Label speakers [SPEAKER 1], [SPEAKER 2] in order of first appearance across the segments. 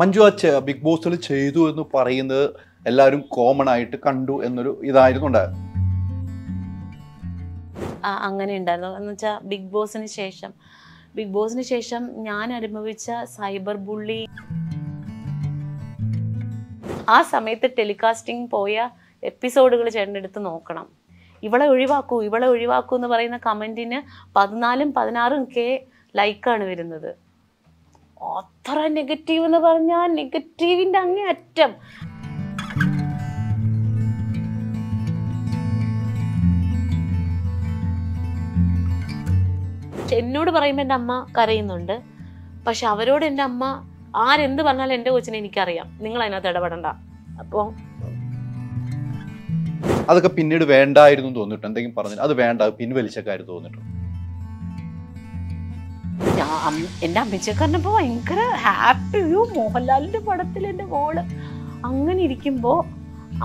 [SPEAKER 1] മഞ്ജു ആ ബിഗ് ബോസിൽ ചെയ്തു എന്ന് പറയുന്നത് എല്ലാവരും കോമൺ ആയിട്ട് കണ്ടു എന്നൊരു ഇതായിരുന്നു
[SPEAKER 2] അങ്ങനെ ഉണ്ടായിരുന്നു എന്ന് വെച്ചാൽ ബിഗ് ബോസിന് ശേഷം ബിഗ് ബോസിന് ശേഷം ഞാൻ അനുഭവിച്ച സൈബർ ബുള്ളി ആ സമയത്ത് ടെലികാസ്റ്റിംഗ് പോയ എപ്പിസോഡുകൾ ചേട്ടനെടുത്ത് നോക്കണം ഇവളെ ഒഴിവാക്കൂ ഇവളെ ഒഴിവാക്കൂ എന്ന് പറയുന്ന കമൻറ്റിന് പതിനാലും പതിനാറും കെ ലൈക്കാണ് വരുന്നത് അത്ര നെഗറ്റീവ് എന്ന് പറഞ്ഞാൽ നെഗറ്റീവിൻ്റെ അങ്ങേ അറ്റം എന്നോട് പറയുമ്പോൾ എൻ്റെ അമ്മ കരയുന്നുണ്ട് പക്ഷെ അവരോട് എൻ്റെ അമ്മ ആരെന്ത് പറഞ്ഞാലും എൻ്റെ കൊച്ചിനെ എനിക്കറിയാം നിങ്ങൾ അതിനകത്ത് ഇടപെടണ്ട അപ്പോൾ
[SPEAKER 1] അതൊക്കെ പിന്നീട് വേണ്ടായിരുന്നു തോന്നിട്ട് എന്തെങ്കിലും പറഞ്ഞു അത് വേണ്ട കാര്യം തോന്നിട്ടുണ്ട്
[SPEAKER 2] എൻ്റെ അമ്മച്ചക്കാരനപ്പോൾ ഭയങ്കര ഹാപ്പി ഒരു മോഹൻലാലിൻ്റെ പടത്തിൽ എൻ്റെ മോള് അങ്ങനെ ഇരിക്കുമ്പോൾ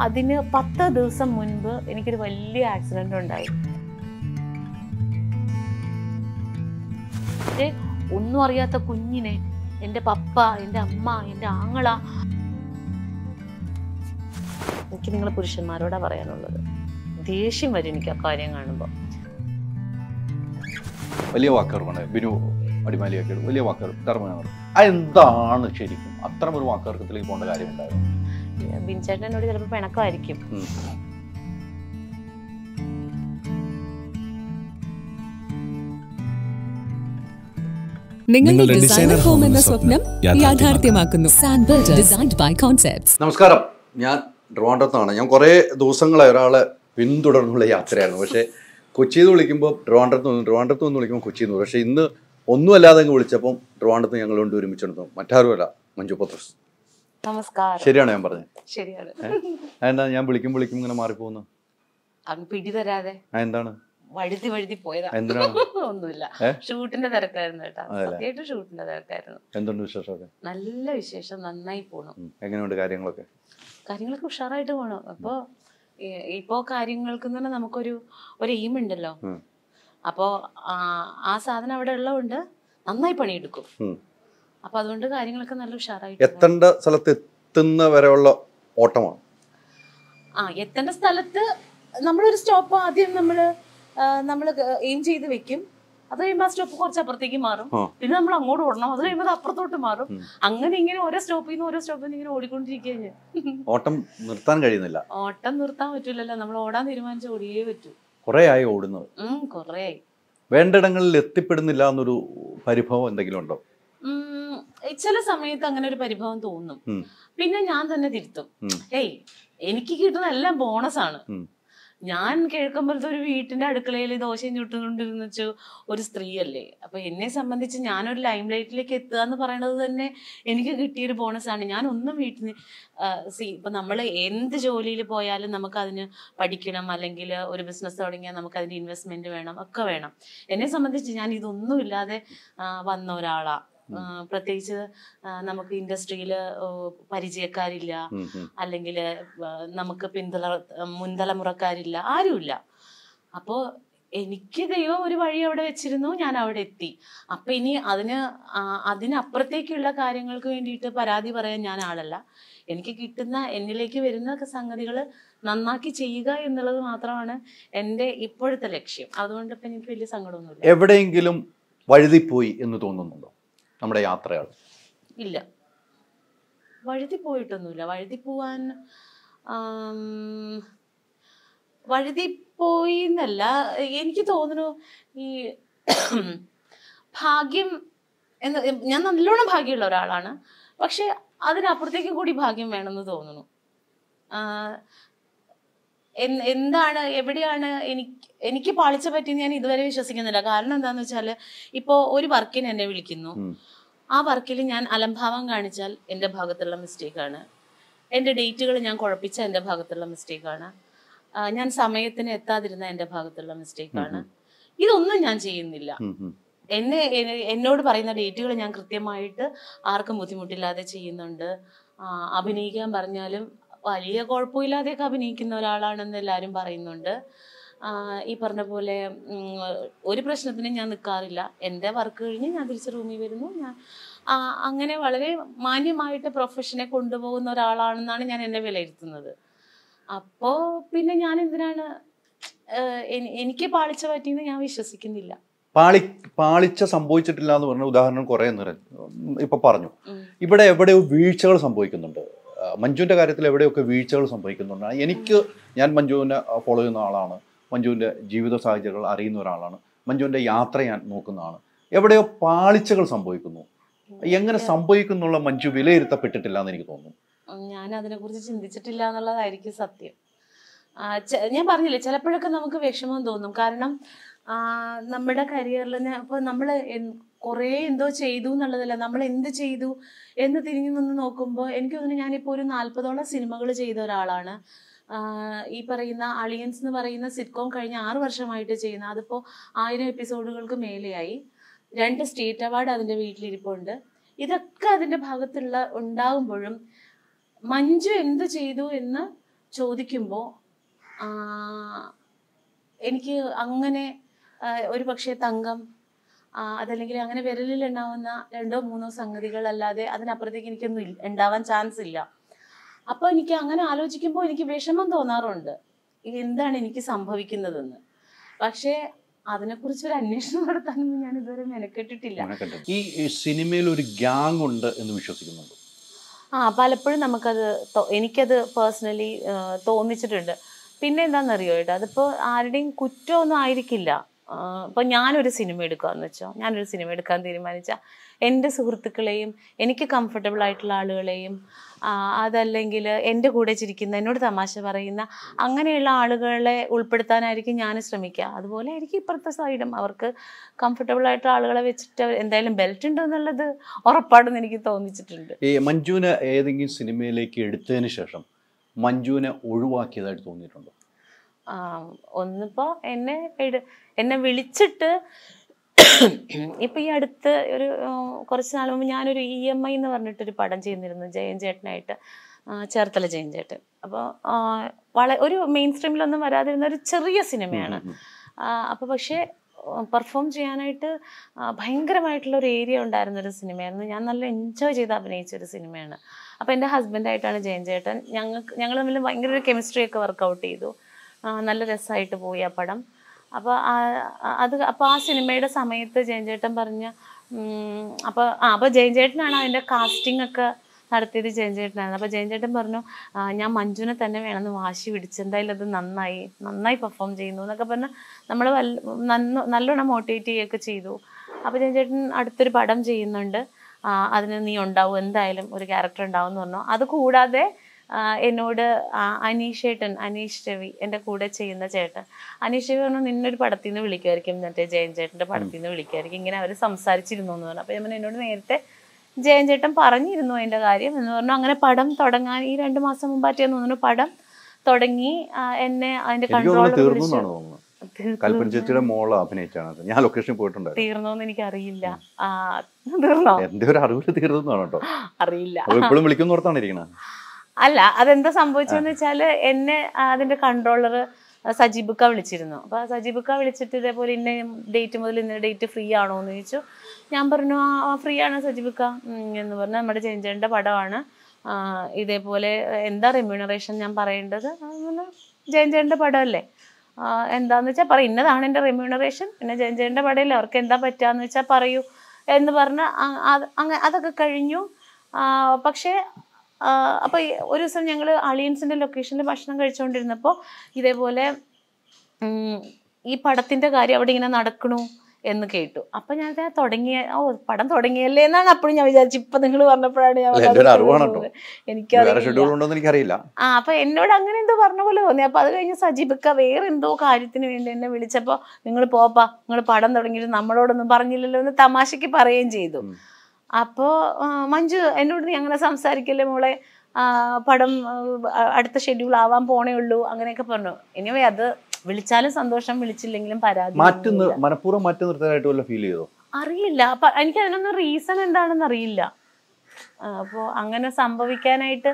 [SPEAKER 2] അതിന് പത്ത് ദിവസം മുൻപ് എനിക്കൊരു വലിയ ആക്സിഡൻ്റ് ഉണ്ടായി ഒന്നും അറിയാത്ത കുഞ്ഞിനെ എൻ്റെ പപ്പ എൻ്റെ അമ്മ എൻ്റെ ആങ്ങള എനിക്ക് നിങ്ങൾ പുരുഷന്മാരോടാ പറയാനുള്ളത് ദേഷ്യം വരും എനിക്ക് ആ കാര്യം കാണുമ്പോൾ
[SPEAKER 1] വലിയ വാക്കുകളാണ് ബിനു അടിമാലിയൊക്കെ വലിയ വാക്കേർ ധർമ്മനഗർ അതെന്താണ് ശരിക്കും അത്തരം ഒരു വാക്കേർക്കത്തിലേക്ക് പോകേണ്ട കാര്യമുണ്ടായിരുന്നു
[SPEAKER 2] ബിൻചേട്ടൻ എന്നോട് ചിലപ്പോൾ പിണക്കമായിരിക്കും നിങ്ങളുടെ ഡിസൈനർ ഹോം എന്ന സ്വപ്നം യാഥാർത്ഥ്യമാക്കുന്നു ഡിസൈൻഡ് ബൈ കോൺസെപ്റ്റ്സ്
[SPEAKER 1] നമസ്കാരം ഞാൻ ട്രിവാൻഡ്രത്താണ് ഞാൻ കുറേ ദിവസങ്ങളായി ഒരാളെ പിന്തുടർന്നുള്ള യാത്രയാണ് പക്ഷേ കൊച്ചിയിൽ നിന്ന് വിളിക്കുമ്പോൾ ട്രിവാൻഡ്രത്ത് നിന്ന് ട്രിവാൻഡ്രത്ത് നിന്ന് വിളിക്കുമ്പോൾ കൊച്ചിയിൽ നിന്ന് പക്ഷേ ഇന്ന് ഒന്നുമല്ലാതെ അങ്ങ് വിളിച്ചപ്പം ട്രിവാണ്ടത്ത് ഞങ്ങൾ കൊണ്ട് ഒരുമിച്ച് മറ്റാരുമല്ല മഞ്ജു പത്രസ്
[SPEAKER 2] നമസ്കാരം ശരിയാണ് ഞാൻ പറഞ്ഞത് ശരിയാണ്
[SPEAKER 1] എന്താ ഞാൻ വിളിക്കും വിളിക്കും ഇങ്ങനെ മാറിപ്പോകുന്നു
[SPEAKER 2] പിടി തരാതെ എന്താണ് വഴുതി വഴുതി പോയതാ ഒന്നുമില്ല ഷൂട്ടിന്റെ തിരക്കായിരുന്നു കേട്ടോ ഷൂട്ടിന്റെ തിരക്കായിരുന്നു വിശേഷമൊക്കെ നല്ല വിശേഷം നന്നായി പോണു
[SPEAKER 1] എങ്ങനെയുണ്ട് കാര്യങ്ങളൊക്കെ
[SPEAKER 2] കാര്യങ്ങളൊക്കെ ഉഷാറായിട്ട് പോണു അപ്പൊ ഇപ്പോ കാര്യങ്ങൾക്ക് തന്നെ നമുക്കൊരു ഒരു എയിം ഉണ്ടല്ലോ അപ്പോ ആ സാധനം അവിടെ ഉള്ളതുകൊണ്ട്
[SPEAKER 1] നന്നായി പണിയെടുക്കും
[SPEAKER 2] അപ്പൊ അതുകൊണ്ട് കാര്യങ്ങളൊക്കെ നല്ല ഉഷാറായിട്ട്
[SPEAKER 1] സ്ഥലത്ത് എത്തുന്ന വരെയുള്ള ഓട്ടമാണ്
[SPEAKER 2] ആ എത്തേണ്ട സ്ഥലത്ത് നമ്മളൊരു സ്റ്റോപ്പ് ആദ്യം നമ്മൾ നമ്മൾ എയിം ചെയ്ത് വെക്കും അത് കഴിയുമ്പോൾ ആ സ്റ്റോപ്പ് കുറച്ച് അപ്പുറത്തേക്ക് മാറും പിന്നെ നമ്മൾ അങ്ങോട്ട് ഓടണം അത് കഴിയുമ്പോൾ അപ്പുറത്തോട്ട് മാറും അങ്ങനെ ഇങ്ങനെ ഓരോ സ്റ്റോപ്പിൽ നിന്ന് ഓരോ സ്റ്റോപ്പിൽ നിന്ന് ഇങ്ങനെ ഓടിക്കൊണ്ടിരിക്കുകയാണ്
[SPEAKER 1] ഓട്ടം നിർത്താൻ കഴിയുന്നില്ല
[SPEAKER 2] ഓട്ടം നിർത്താൻ പറ്റൂലല്ലോ നമ്മൾ ഓടാൻ തീരുമാനിച്ച ഓടിയേ പറ്റൂ
[SPEAKER 1] കുറെ ആയി ഓടുന്നത് വേണ്ടിടങ്ങളിൽ എത്തിപ്പെടുന്നില്ല എന്നൊരു പരിഭവം എന്തെങ്കിലും ഉണ്ടോ
[SPEAKER 2] ചില സമയത്ത് അങ്ങനെ ഒരു പരിഭവം തോന്നും പിന്നെ ഞാൻ തന്നെ തിരുത്തും ഏയ് എനിക്ക് കിട്ടുന്ന എല്ലാം ബോണസ് ആണ് ഞാൻ കേൾക്കുമ്പോഴത്തെ ഒരു വീട്ടിന്റെ അടുക്കളയിൽ ദോശയും ചുട്ടുകൊണ്ടിരുന്ന ഒരു സ്ത്രീയല്ലേ അപ്പൊ എന്നെ സംബന്ധിച്ച് ഞാനൊരു ലൈം ലൈറ്റിലേക്ക് എത്തുക എന്ന് പറയുന്നത് തന്നെ എനിക്ക് കിട്ടിയൊരു ആണ് ഞാൻ ഒന്നും വീട്ടിൽ സി ഇപ്പൊ നമ്മൾ എന്ത് ജോലിയിൽ പോയാലും നമുക്ക് അതിന് പഠിക്കണം അല്ലെങ്കിൽ ഒരു ബിസിനസ് തുടങ്ങിയാൽ നമുക്ക് അതിന് ഇൻവെസ്റ്റ്മെന്റ് വേണം ഒക്കെ വേണം എന്നെ സംബന്ധിച്ച് ഞാൻ ഇതൊന്നും ഇല്ലാതെ വന്ന ഒരാളാണ് പ്രത്യേകിച്ച് നമുക്ക് ഇൻഡസ്ട്രിയിൽ പരിചയക്കാരില്ല അല്ലെങ്കിൽ നമുക്ക് പിന്തല മുൻതലമുറക്കാരില്ല ആരുമില്ല അപ്പോ എനിക്ക് ദൈവം ഒരു വഴി അവിടെ വെച്ചിരുന്നു ഞാൻ അവിടെ എത്തി അപ്പൊ ഇനി അതിന് അതിനപ്പുറത്തേക്കുള്ള കാര്യങ്ങൾക്ക് വേണ്ടിയിട്ട് പരാതി പറയാൻ ഞാൻ ആളല്ല എനിക്ക് കിട്ടുന്ന എന്നിലേക്ക് വരുന്ന സംഗതികൾ നന്നാക്കി ചെയ്യുക എന്നുള്ളത് മാത്രമാണ് എൻ്റെ ഇപ്പോഴത്തെ ലക്ഷ്യം അതുകൊണ്ട് ഇപ്പൊ എനിക്ക് വലിയ സങ്കടമൊന്നുമില്ല
[SPEAKER 1] എവിടെയെങ്കിലും വഴുതിപ്പോയി എന്ന് തോന്നുന്നുണ്ടോ നമ്മുടെ യാത്രകൾ
[SPEAKER 2] ഇല്ല വഴുതി പോയിട്ടൊന്നുമില്ല വഴുതി പോവാൻ വഴുതി പോയി എന്നല്ല എനിക്ക് തോന്നുന്നു ഈ ഭാഗ്യം എന്ന് ഞാൻ നല്ലോണം ഭാഗ്യമുള്ള ഒരാളാണ് പക്ഷെ അതിനപ്പുറത്തേക്ക് കൂടി ഭാഗ്യം വേണമെന്ന് തോന്നുന്നു എന്താണ് എവിടെയാണ് എനിക്ക് എനിക്ക് പാളിച്ച പറ്റിയെന്ന് ഞാൻ ഇതുവരെ വിശ്വസിക്കുന്നില്ല കാരണം എന്താന്ന് വെച്ചാല് ഇപ്പോ ഒരു വർക്കിന് എന്നെ വിളിക്കുന്നു ആ വർക്കിൽ ഞാൻ അലംഭാവം കാണിച്ചാൽ എൻ്റെ ഭാഗത്തുള്ള മിസ്റ്റേക്കാണ് എൻ്റെ ഡേറ്റുകൾ ഞാൻ കുഴപ്പിച്ച എൻ്റെ ഭാഗത്തുള്ള മിസ്റ്റേക്കാണ് ഞാൻ സമയത്തിന് എത്താതിരുന്ന എൻ്റെ ഭാഗത്തുള്ള മിസ്റ്റേക്കാണ് ഇതൊന്നും ഞാൻ ചെയ്യുന്നില്ല എന്നെ എന്നോട് പറയുന്ന ഡേറ്റുകൾ ഞാൻ കൃത്യമായിട്ട് ആർക്കും ബുദ്ധിമുട്ടില്ലാതെ ചെയ്യുന്നുണ്ട് അഭിനയിക്കാൻ പറഞ്ഞാലും വലിയ കുഴപ്പമില്ലാതെയൊക്കെ അഭിനയിക്കുന്ന ഒരാളാണെന്ന് എല്ലാവരും പറയുന്നുണ്ട് ഈ പറഞ്ഞ പോലെ ഒരു പ്രശ്നത്തിനും ഞാൻ നിൽക്കാറില്ല എൻ്റെ വർക്ക് കഴിഞ്ഞ് ഞാൻ തിരിച്ച് റൂമിൽ വരുന്നു ഞാൻ അങ്ങനെ വളരെ മാന്യമായിട്ട് പ്രൊഫഷനെ കൊണ്ടുപോകുന്ന ഒരാളാണെന്നാണ് ഞാൻ എന്നെ വിലയിരുത്തുന്നത് അപ്പോൾ പിന്നെ ഞാൻ എന്തിനാണ് എനിക്ക് പാളിച്ച പറ്റിയെന്ന് ഞാൻ വിശ്വസിക്കുന്നില്ല
[SPEAKER 1] പാളി പാളിച്ച സംഭവിച്ചിട്ടില്ല എന്ന് പറഞ്ഞ ഉദാഹരണം കുറേ ഇപ്പൊ പറഞ്ഞു ഇവിടെ എവിടെയോ വീഴ്ചകൾ സംഭവിക്കുന്നുണ്ട് മഞ്ജുവിന്റെ കാര്യത്തിൽ എവിടെയൊക്കെ വീഴ്ചകൾ സംഭവിക്കുന്നുണ്ട് എനിക്ക് ഞാൻ മഞ്ജുവിനെ ഫോളോ ചെയ്യുന്ന ആളാണ് മഞ്ജുവിൻ്റെ ജീവിത സാഹചര്യങ്ങൾ അറിയുന്ന ഒരാളാണ് മഞ്ജുവിൻ്റെ യാത്ര ഞാൻ നോക്കുന്നതാണ് എവിടെയോ പാളിച്ചകൾ സംഭവിക്കുന്നു എങ്ങനെ സംഭവിക്കുന്നു മഞ്ജു വിലയിരുത്തപ്പെട്ടിട്ടില്ല എന്ന് എനിക്ക് തോന്നുന്നു
[SPEAKER 2] ഞാൻ അതിനെക്കുറിച്ച് ചിന്തിച്ചിട്ടില്ല എന്നുള്ളതായിരിക്കും സത്യം ഞാൻ പറഞ്ഞില്ലേ ചിലപ്പോഴൊക്കെ നമുക്ക് വിഷമം തോന്നും കാരണം നമ്മുടെ കരിയറിൽ ഇപ്പോൾ നമ്മൾ കുറെ എന്തോ ചെയ്തു എന്നുള്ളതല്ല നമ്മൾ എന്ത് ചെയ്തു എന്ന് തിരിഞ്ഞു നിന്ന് നോക്കുമ്പോൾ എനിക്ക് തോന്നുന്നു ഞാനിപ്പോൾ ഒരു നാൽപ്പതോളം സിനിമകൾ ചെയ്ത ഒരാളാണ് ഈ പറയുന്ന അളിയൻസ് എന്ന് പറയുന്ന സിറ്റ്കോം കഴിഞ്ഞ ആറ് വർഷമായിട്ട് ചെയ്യുന്ന അതിപ്പോൾ ആയിരം എപ്പിസോഡുകൾക്ക് മേലെയായി രണ്ട് സ്റ്റേറ്റ് അവാർഡ് അതിൻ്റെ വീട്ടിലിരിപ്പുണ്ട് ഇതൊക്കെ അതിൻ്റെ ഭാഗത്തുള്ള ഉണ്ടാകുമ്പോഴും മഞ്ജു എന്ത് ചെയ്തു എന്ന് ചോദിക്കുമ്പോൾ എനിക്ക് അങ്ങനെ ഒരു പക്ഷേ തങ്കം അതല്ലെങ്കിൽ അങ്ങനെ വിരലിൽ ഉണ്ടാവുന്ന രണ്ടോ മൂന്നോ സംഗതികൾ അല്ലാതെ അതിനപ്പുറത്തേക്ക് എനിക്കൊന്നും ഉണ്ടാവാൻ ചാൻസ് ഇല്ല അപ്പൊ എനിക്ക് അങ്ങനെ ആലോചിക്കുമ്പോൾ എനിക്ക് വിഷമം തോന്നാറുണ്ട് എന്താണ് എനിക്ക് സംഭവിക്കുന്നതെന്ന് പക്ഷേ അതിനെക്കുറിച്ച് ഒരു അന്വേഷണം നടത്താനൊന്നും ഞാൻ ഇതുവരെ മെനക്കെട്ടിട്ടില്ല
[SPEAKER 1] ഈ സിനിമയിൽ ഒരു ഗ്യാങ് ഉണ്ട് എന്ന് വിശ്വസിക്കുന്നുണ്ട്
[SPEAKER 2] ആ പലപ്പോഴും നമുക്കത് എനിക്കത് പേഴ്സണലി തോന്നിച്ചിട്ടുണ്ട് പിന്നെ എന്താണെന്നറിയോ ഏട്ടാ അതിപ്പോൾ ആരുടെയും കുറ്റമൊന്നും ആയിരിക്കില്ല ഇപ്പോൾ ഞാനൊരു സിനിമ എടുക്കുകയെന്ന് വെച്ചോ ഞാനൊരു സിനിമ എടുക്കാൻ തീരുമാനിച്ച എൻ്റെ സുഹൃത്തുക്കളെയും എനിക്ക് കംഫർട്ടബിൾ ആയിട്ടുള്ള ആളുകളെയും അതല്ലെങ്കിൽ എൻ്റെ കൂടെ ചിരിക്കുന്ന എന്നോട് തമാശ പറയുന്ന അങ്ങനെയുള്ള ആളുകളെ ഉൾപ്പെടുത്താനായിരിക്കും ഞാൻ ശ്രമിക്കുക അതുപോലെ ആയിരിക്കും ഇപ്പുറത്തെ സൈഡും അവർക്ക് കംഫർട്ടബിൾ ആയിട്ട് ആളുകളെ വെച്ചിട്ട് എന്തായാലും ബെൽറ്റ് ഉണ്ട് എന്നുള്ളത് ഉറപ്പാണെന്ന് എനിക്ക് തോന്നിച്ചിട്ടുണ്ട്
[SPEAKER 1] ഈ മഞ്ജുവിന് ഏതെങ്കിലും സിനിമയിലേക്ക് എടുത്തതിന് ശേഷം മഞ്ജുവിനെ ഒഴിവാക്കിയതായിട്ട് തോന്നിയിട്ടുണ്ടോ
[SPEAKER 2] ഒന്നിപ്പോ എന്നെ എന്നെ വിളിച്ചിട്ട് ഇപ്പൊ ഈ അടുത്ത് ഒരു കുറച്ച് നാൾ മുമ്പ് ഞാനൊരു ഇ എം ഐ എന്ന് പറഞ്ഞിട്ടൊരു പടം ചെയ്യുന്നിരുന്നു ജയൻ ചേട്ടനായിട്ട് ചേർത്തല ജയൻ ചേട്ടൻ അപ്പോൾ വള ഒരു മെയിൻ സ്ട്രീമിലൊന്നും വരാതിരുന്ന ഒരു ചെറിയ സിനിമയാണ് അപ്പോൾ പക്ഷേ പെർഫോം ചെയ്യാനായിട്ട് ഭയങ്കരമായിട്ടുള്ള ഒരു ഏരിയ ഉണ്ടായിരുന്ന ഒരു സിനിമയായിരുന്നു ഞാൻ നല്ല എൻജോയ് ചെയ്ത് അഭിനയിച്ച ഒരു സിനിമയാണ് അപ്പോൾ എൻ്റെ ഹസ്ബൻഡായിട്ടാണ് ജയൻ ചേട്ടൻ ഞങ്ങൾക്ക് ഞങ്ങൾ തമ്മിൽ ഭയങ്കര ഒരു കെമിസ്ട്രി ഒക്കെ വർക്ക്ഔട്ട് ചെയ്തു നല്ല രസമായിട്ട് പോയി ആ പടം അപ്പോൾ അത് അപ്പോൾ ആ സിനിമയുടെ സമയത്ത് ജയഞ്ചേട്ടൻ പറഞ്ഞ അപ്പോൾ ആ അപ്പോൾ ജയൻചേട്ടനാണ് അതിന്റെ കാസ്റ്റിംഗ് ഒക്കെ നടത്തിയത് ജയൻചേട്ടനാണ് അപ്പോൾ ജയഞ്ചേട്ടൻ പറഞ്ഞു ഞാൻ മഞ്ജുനെ തന്നെ വേണമെന്ന് വാശി പിടിച്ചെന്തായാലും അത് നന്നായി നന്നായി പെർഫോം ചെയ്യുന്നു എന്നൊക്കെ പറഞ്ഞ് നമ്മൾ വല്ല നല്ലോണം മോട്ടിവേറ്റ് ചെയ്യുകയൊക്കെ ചെയ്തു അപ്പോൾ ജയഞ്ചേട്ടൻ അടുത്തൊരു പടം ചെയ്യുന്നുണ്ട് അതിന് നീ ഉണ്ടാവും എന്തായാലും ഒരു ക്യാരക്ടർ ഉണ്ടാവും എന്ന് പറഞ്ഞു അത് കൂടാതെ എന്നോട് അനീഷ് ഏട്ടൻ അനീഷ് രവി എൻ്റെ കൂടെ ചെയ്യുന്ന ചേട്ടൻ അനീഷ് രവി പറഞ്ഞു നിന്നൊരു പടത്തിൽ നിന്ന് വിളിക്കുമായിരിക്കും മറ്റേ ജയൻ ചേട്ടൻ്റെ പടത്തിൽ നിന്ന് വിളിക്കുമായിരിക്കും ഇങ്ങനെ അവർ സംസാരിച്ചിരുന്നു എന്ന് പറഞ്ഞു അപ്പോൾ ഞാൻ എന്നോട് നേരത്തെ ജയൻ ചേട്ടൻ പറഞ്ഞിരുന്നു അതിൻ്റെ കാര്യം എന്ന് പറഞ്ഞു അങ്ങനെ പടം തുടങ്ങാൻ ഈ രണ്ട് മാസം മുമ്പാറ്റെന്ന് തോന്നുന്നു പടം തുടങ്ങി എന്നെ അതിൻ്റെ കൺട്രോൾ കൽപ്പന ചേച്ചിയുടെ
[SPEAKER 1] മോള് അഭിനയിച്ചാണ് ഞാൻ ലൊക്കേഷനിൽ പോയിട്ടുണ്ട്
[SPEAKER 2] തീർന്നോന്ന് എനിക്ക് അറിയില്ല തീർന്നോ എന്റെ
[SPEAKER 1] ഒരു അറിവില് തീർന്നു കേട്ടോ
[SPEAKER 2] അറിയില്ല ഇപ്പോഴും
[SPEAKER 1] വിളിക്കുന്നോർത്താണ് ഇരിക്കണത്
[SPEAKER 2] അല്ല അതെന്താ സംഭവിച്ചെന്ന് വെച്ചാല് എന്നെ അതിന്റെ കൺട്രോളർ സജീബുക്ക വിളിച്ചിരുന്നു അപ്പൊ സജീബുക്ക വിളിച്ചിട്ട് ഇതേപോലെ ഇന്ന ഡേറ്റ് മുതൽ ഇന്ന ഡേറ്റ് ഫ്രീ ആണോ എന്ന് ചോദിച്ചു ഞാൻ പറഞ്ഞു ആ ഫ്രീ ആണ് സജീബുക്ക എന്ന് പറഞ്ഞ നമ്മുടെ ചെഞ്ചേണ്ട പടമാണ് ഇതേപോലെ എന്താ റെമ്യൂണറേഷൻ ഞാൻ പറയേണ്ടത് ജയഞ്ചേണ്ട പടമല്ലേ എന്താന്ന് വെച്ചാൽ പറയും ഇന്നതാണ് എൻ്റെ റെമ്യൂണറേഷൻ പിന്നെ ജയഞ്ചേണ്ട പടയില്ല അവർക്ക് എന്താ പറ്റാന്ന് വെച്ചാൽ പറയൂ എന്ന് പറഞ്ഞ് അതൊക്കെ കഴിഞ്ഞു പക്ഷേ അപ്പോൾ ഒരു ദിവസം ഞങ്ങൾ അളിയൻസിന്റെ ലൊക്കേഷനിൽ ഭക്ഷണം കഴിച്ചുകൊണ്ടിരുന്നപ്പോൾ ഇതേപോലെ ഈ പടത്തിന്റെ കാര്യം അവിടെ ഇങ്ങനെ നടക്കണു എന്ന് കേട്ടു അപ്പൊ ഞാൻ തുടങ്ങിയ ഓ പടം തുടങ്ങിയല്ലേ എന്നാണ് അപ്പോഴും ഞാൻ വിചാരിച്ചു ഇപ്പൊ നിങ്ങൾ പറഞ്ഞപ്പോഴാണ് ഞാൻ എനിക്കറിയില്ല ആ അപ്പൊ എന്നോട് അങ്ങനെ എന്തോ പറഞ്ഞ പോലെ തോന്നി അപ്പൊ അത് കഴിഞ്ഞ് സജീബിക്ക വേറെ എന്തോ കാര്യത്തിന് വേണ്ടി എന്നെ വിളിച്ചപ്പോ നിങ്ങൾ പോപ്പാ നിങ്ങൾ പടം തുടങ്ങിയിട്ട് നമ്മളോടൊന്നും പറഞ്ഞില്ലല്ലോ എന്ന് തമാശക്ക് പറയുകയും ചെയ്തു അപ്പോൾ മഞ്ജു എന്നോട് നീ അങ്ങനെ സംസാരിക്കല്ലേ മോളെ പടം അടുത്ത ഷെഡ്യൂൾ ആവാൻ പോണേ ഉള്ളൂ അങ്ങനെയൊക്കെ പറഞ്ഞു എനിവേ അത് വിളിച്ചാലും സന്തോഷം വിളിച്ചില്ലെങ്കിലും പരാതി
[SPEAKER 1] വല്ല ഫീൽ ചെയ്തോ
[SPEAKER 2] അറിയില്ല എനിക്ക് അതിനൊന്നും റീസൺ എന്താണെന്ന് അറിയില്ല അപ്പോ അങ്ങനെ സംഭവിക്കാനായിട്ട്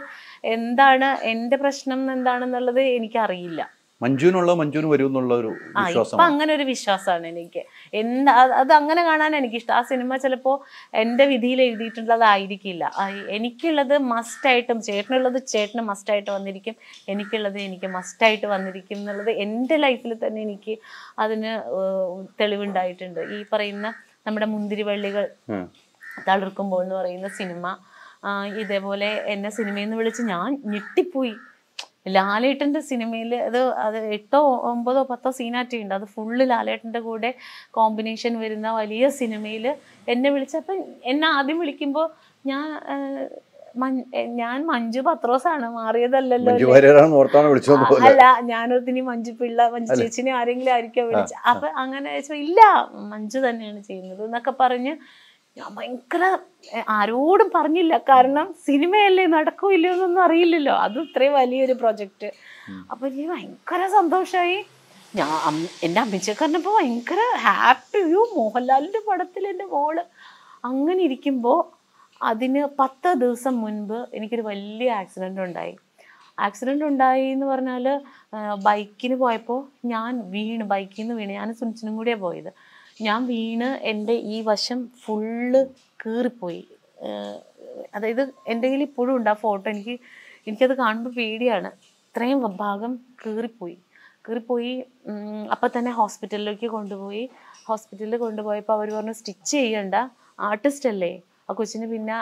[SPEAKER 2] എന്താണ് എന്റെ പ്രശ്നം എന്താണെന്നുള്ളത് എനിക്കറിയില്ല
[SPEAKER 1] മഞ്ജുവിനുള്ള മഞ്ജുവിന് വരും ഒരു വിശ്വാസം
[SPEAKER 2] അങ്ങനെ ഒരു വിശ്വാസമാണ് എനിക്ക് എന്താ അത് അങ്ങനെ കാണാൻ എനിക്കിഷ്ടം ആ സിനിമ ചിലപ്പോൾ എൻ്റെ വിധിയിൽ എഴുതിയിട്ടുള്ളതായിരിക്കില്ല എനിക്കുള്ളത് മസ്റ്റായിട്ടും ചേട്ടനുള്ളത് ചേട്ടന് മസ്റ്റായിട്ട് വന്നിരിക്കും എനിക്കുള്ളത് എനിക്ക് മസ്റ്റായിട്ട് വന്നിരിക്കും എന്നുള്ളത് എൻ്റെ ലൈഫിൽ തന്നെ എനിക്ക് അതിന് തെളിവുണ്ടായിട്ടുണ്ട് ഈ പറയുന്ന നമ്മുടെ മുന്തിരിവള്ളികൾ തളിർക്കുമ്പോൾ എന്ന് പറയുന്ന സിനിമ ഇതേപോലെ എന്നെ സിനിമയിൽ നിന്ന് വിളിച്ച് ഞാൻ ഞെട്ടിപ്പോയി ലാലേട്ടൻ്റെ സിനിമയിൽ അത് അത് എട്ടോ ഒമ്പതോ പത്തോ സീനാറ്റി ഉണ്ട് അത് ഫുള്ള് ലാലേട്ടൻ്റെ കൂടെ കോമ്പിനേഷൻ വരുന്ന വലിയ സിനിമയിൽ എന്നെ വിളിച്ചപ്പോൾ എന്നെ ആദ്യം വിളിക്കുമ്പോൾ ഞാൻ ഞാൻ മഞ്ജു പത്രോസാണ് മാറിയതല്ലല്ലോ അല്ല ഇനി മഞ്ജു പിള്ള മഞ്ജു ചേച്ചിനെ ആരെങ്കിലും ആയിരിക്കും വിളിച്ചത് അപ്പൊ അങ്ങനെ ഇല്ല മഞ്ജു തന്നെയാണ് ചെയ്യുന്നത് എന്നൊക്കെ പറഞ്ഞ് ഞാൻ ഭയങ്കര ആരോടും പറഞ്ഞില്ല കാരണം സിനിമയല്ലേ നടക്കൂ ഇല്ലയോ എന്നൊന്നും അറിയില്ലല്ലോ അത് ഇത്രയും വലിയൊരു പ്രൊജക്റ്റ് അപ്പൊ എനിക്ക് ഭയങ്കര സന്തോഷമായി ഞാൻ എന്റെ അമ്മച്ചൊക്കെ പറഞ്ഞപ്പോൾ ഭയങ്കര ഹാപ്പി ഒരു മോഹൻലാലിന്റെ പടത്തിൽ എന്റെ മോള് അങ്ങനെ ഇരിക്കുമ്പോ അതിന് പത്ത് ദിവസം മുൻപ് എനിക്കൊരു വലിയ ആക്സിഡന്റ് ഉണ്ടായി ആക്സിഡന്റ് ഉണ്ടായി എന്ന് പറഞ്ഞാൽ ബൈക്കിന് പോയപ്പോൾ ഞാൻ വീണ് ബൈക്കിൽ നിന്ന് വീണ് ഞാൻ സുനിച്ചിനും കൂടിയാണ് പോയത് ഞാൻ വീണ് എൻ്റെ ഈ വശം ഫുള്ള് കീറിപ്പോയി അതായത് എൻ്റെ കയ്യിൽ ഇപ്പോഴും ഉണ്ട് ആ ഫോട്ടോ എനിക്ക് എനിക്കത് കാണുമ്പോൾ പേടിയാണ് ഇത്രയും ഭാഗം കീറിപ്പോയി കീറിപ്പോയി അപ്പം തന്നെ ഹോസ്പിറ്റലിലേക്ക് കൊണ്ടുപോയി ഹോസ്പിറ്റലിൽ കൊണ്ടുപോയപ്പോൾ അവർ പറഞ്ഞു സ്റ്റിച്ച് ചെയ്യണ്ട ആർട്ടിസ്റ്റ് അല്ലേ ആ കൊച്ചിന് പിന്നെ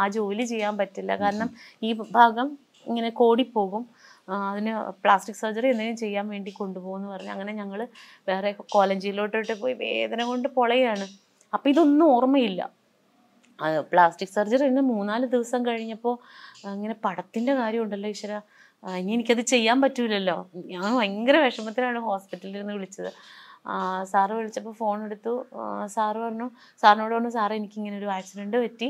[SPEAKER 2] ആ ജോലി ചെയ്യാൻ പറ്റില്ല കാരണം ഈ ഭാഗം ഇങ്ങനെ കോടിപ്പോകും അതിന് പ്ലാസ്റ്റിക് സർജറി എന്തെങ്കിലും ചെയ്യാൻ വേണ്ടി കൊണ്ടുപോകുമെന്ന് പറഞ്ഞു അങ്ങനെ ഞങ്ങൾ വേറെ കോലഞ്ചിയിലോട്ടോട്ട് പോയി വേദന കൊണ്ട് പൊളയാണ് അപ്പോൾ ഇതൊന്നും ഓർമ്മയില്ല പ്ലാസ്റ്റിക് സർജറി ഇന്ന് മൂന്നാല് ദിവസം കഴിഞ്ഞപ്പോൾ ഇങ്ങനെ പടത്തിൻ്റെ ഉണ്ടല്ലോ ഈശ്വര ഇനി എനിക്കത് ചെയ്യാൻ പറ്റൂലല്ലോ ഞാൻ ഭയങ്കര വിഷമത്തിലാണ് ഹോസ്പിറ്റലിൽ നിന്ന് വിളിച്ചത് സാറ് വിളിച്ചപ്പോൾ ഫോൺ എടുത്തു സാറ് പറഞ്ഞു സാറിനോട് പറഞ്ഞു സാറ് എനിക്കിങ്ങനെ ഒരു ആക്സിഡൻറ്റ് പറ്റി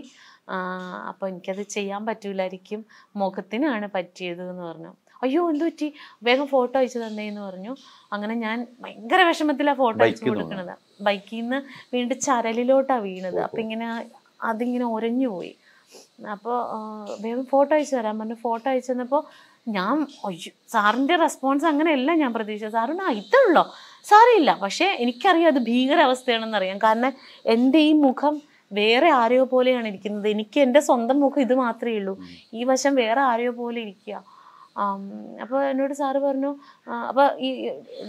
[SPEAKER 2] അപ്പോൾ എനിക്കത് ചെയ്യാൻ പറ്റൂലായിരിക്കും മുഖത്തിനാണ് പറ്റിയത് എന്ന് പറഞ്ഞു അയ്യോ എന്ത് പറ്റി വേഗം ഫോട്ടോ അയച്ചു തന്നേന്ന് പറഞ്ഞു അങ്ങനെ ഞാൻ ഭയങ്കര വിഷമത്തിലാണ് ഫോട്ടോ അയച്ചു കൊടുക്കുന്നത് ബൈക്കിൽ നിന്ന് വീണ്ടും ചരലിലോട്ടാണ് വീണത് അപ്പം ഇങ്ങനെ അതിങ്ങനെ ഒരഞ്ഞു പോയി അപ്പോൾ വേഗം ഫോട്ടോ അയച്ചു തരാൻ പറഞ്ഞു ഫോട്ടോ അയച്ചു തന്നപ്പോൾ ഞാൻ അയ്യോ സാറിൻ്റെ റെസ്പോൺസ് അങ്ങനെയല്ല ഞാൻ പ്രതീക്ഷിച്ചത് സാറിന് ഇതുള്ളോ സാറിയില്ല പക്ഷേ എനിക്കറിയാം അത് ഭീകരാവസ്ഥയാണെന്ന് അറിയാം കാരണം എൻ്റെ ഈ മുഖം വേറെ ആരെയോ പോലെയാണ് ഇരിക്കുന്നത് എനിക്ക് എൻ്റെ സ്വന്തം മുഖം ഇത് മാത്രമേ ഉള്ളൂ ഈ വശം വേറെ ആരെയോ പോലെ ഇരിക്കുക അപ്പോൾ എന്നോട് സാറ് പറഞ്ഞു അപ്പോൾ ഈ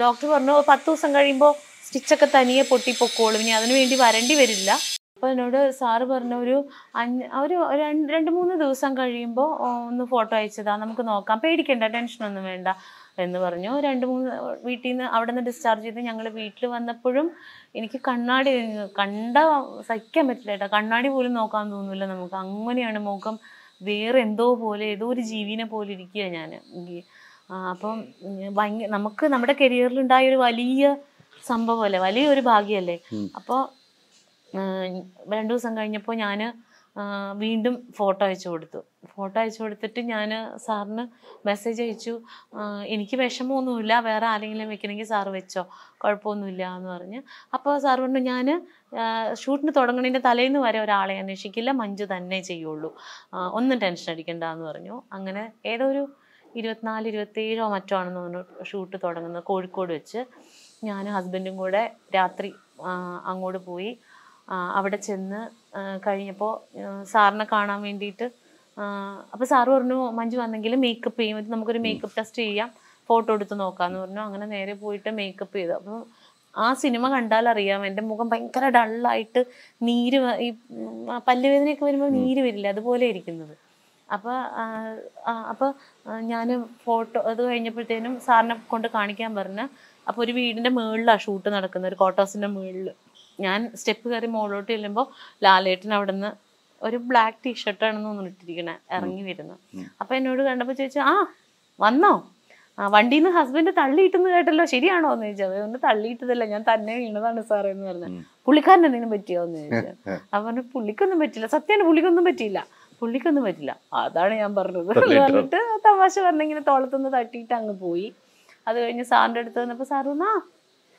[SPEAKER 2] ഡോക്ടർ പറഞ്ഞു പത്ത് ദിവസം കഴിയുമ്പോൾ സ്റ്റിച്ചൊക്കെ തനിയെ പൊട്ടിപ്പൊക്കോളും ഇനി അതിനു വേണ്ടി വരേണ്ടി വരില്ല അപ്പോൾ എന്നോട് സാറ് പറഞ്ഞ ഒരു അഞ്ച് ഒരു രണ്ട് രണ്ട് മൂന്ന് ദിവസം കഴിയുമ്പോൾ ഒന്ന് ഫോട്ടോ അയച്ചതാ നമുക്ക് നോക്കാം പേടിക്കണ്ട ടെൻഷനൊന്നും വേണ്ട എന്ന് പറഞ്ഞു രണ്ട് മൂന്ന് വീട്ടിൽ നിന്ന് അവിടെ നിന്ന് ഡിസ്ചാർജ് ചെയ്ത് ഞങ്ങൾ വീട്ടിൽ വന്നപ്പോഴും എനിക്ക് കണ്ണാടി കണ്ട സഹിക്കാൻ പറ്റില്ല കേട്ടോ കണ്ണാടി പോലും നോക്കാൻ തോന്നില്ല നമുക്ക് അങ്ങനെയാണ് മുഖം വേറെ എന്തോ പോലെ ഏതോ ഒരു ജീവിനെ പോലെ ഇരിക്കുക ഞാൻ അപ്പം ഭയങ്കര നമുക്ക് നമ്മുടെ കരിയറിൽ ഉണ്ടായ ഒരു വലിയ സംഭവമല്ലേ വലിയൊരു ഭാഗ്യമല്ലേ അപ്പോൾ രണ്ടു ദിവസം കഴിഞ്ഞപ്പോൾ ഞാൻ വീണ്ടും ഫോട്ടോ അയച്ചു കൊടുത്തു ഫോട്ടോ അയച്ചു കൊടുത്തിട്ട് ഞാൻ സാറിന് മെസ്സേജ് അയച്ചു എനിക്ക് വിഷമമൊന്നുമില്ല വേറെ ആരെങ്കിലും വെക്കണമെങ്കിൽ സാറ് വെച്ചോ കുഴപ്പമൊന്നുമില്ല എന്ന് പറഞ്ഞ് അപ്പോൾ സാറ് പറഞ്ഞു ഞാൻ ഷൂട്ടിന് തുടങ്ങുന്നതിൻ്റെ തലേന്ന് വരെ ഒരാളെ അന്വേഷിക്കില്ല മഞ്ജു തന്നെ ചെയ്യുള്ളൂ ഒന്നും ടെൻഷൻ അടിക്കണ്ട എന്ന് പറഞ്ഞു അങ്ങനെ ഏതോ ഒരു ഇരുപത്തിനാല് ഇരുപത്തേഴോ മറ്റോ ആണെന്ന് പറഞ്ഞു ഷൂട്ട് തുടങ്ങുന്നത് കോഴിക്കോട് വെച്ച് ഞാനും ഹസ്ബൻഡും കൂടെ രാത്രി അങ്ങോട്ട് പോയി അവിടെ ചെന്ന് കഴിഞ്ഞപ്പോൾ സാറിനെ കാണാൻ വേണ്ടിയിട്ട് അപ്പോൾ സാറ് പറഞ്ഞു മഞ്ജു വന്നെങ്കിൽ മേക്കപ്പ് ചെയ്യും നമുക്കൊരു മേക്കപ്പ് ടെസ്റ്റ് ചെയ്യാം ഫോട്ടോ എടുത്ത് നോക്കാമെന്ന് പറഞ്ഞു അങ്ങനെ നേരെ പോയിട്ട് മേക്കപ്പ് ചെയ്തു അപ്പോൾ ആ സിനിമ കണ്ടാൽ അറിയാം എൻ്റെ മുഖം ഭയങ്കര ഡള്ളായിട്ട് നീര് ഈ പല്ലുവേദനയൊക്കെ വരുമ്പോൾ നീര് വരില്ല അതുപോലെ ഇരിക്കുന്നത് അപ്പോൾ അപ്പോൾ ഞാൻ ഫോട്ടോ അത് കഴിഞ്ഞപ്പോഴത്തേനും സാറിനെ കൊണ്ട് കാണിക്കാൻ പറഞ്ഞ അപ്പോൾ ഒരു വീടിന്റെ മുകളിലാണ് ഷൂട്ട് നടക്കുന്നത് ഒരു കോട്ടോസിന്റെ മുകളിൽ ഞാൻ സ്റ്റെപ്പ് കയറി മുകളിലോട്ട് ചെല്ലുമ്പോൾ ലാലേട്ടൻ അവിടെ നിന്ന് ഒരു ബ്ലാക്ക് ടീഷർട്ടാണെന്ന് തോന്നുന്നു ഇട്ടിരിക്കണേ ഇറങ്ങി വരുന്നു അപ്പോൾ എന്നോട് കണ്ടപ്പോൾ ചോദിച്ചു ആ വന്നോ ആ വണ്ടിയിൽ നിന്ന് ഹസ്ബൻഡ് തള്ളിയിട്ടെന്ന് കേട്ടല്ലോ ശരിയാണോ എന്ന് ചോദിച്ചത് ഒന്ന് തള്ളിയിട്ടതല്ല ഞാൻ തന്നെ വീണതാണ് സാറേ എന്ന് പറഞ്ഞത് പുള്ളിക്കാരൻ എന്തെങ്കിലും പറ്റിയോ എന്ന് ചോദിച്ചത് അവൻ പുള്ളിക്കൊന്നും പറ്റില്ല സത്യം പുള്ളിക്കൊന്നും പറ്റിയില്ല പുള്ളിക്കൊന്നും പറ്റില്ല അതാണ് ഞാൻ പറഞ്ഞത് എന്ന് പറഞ്ഞിട്ട് തമാശ പറഞ്ഞിങ്ങനെ തോളത്തുനിന്ന് തട്ടിയിട്ട് അങ്ങ് പോയി അത് കഴിഞ്ഞ് സാറിൻ്റെ അടുത്ത് വന്നപ്പോൾ സാർ ആ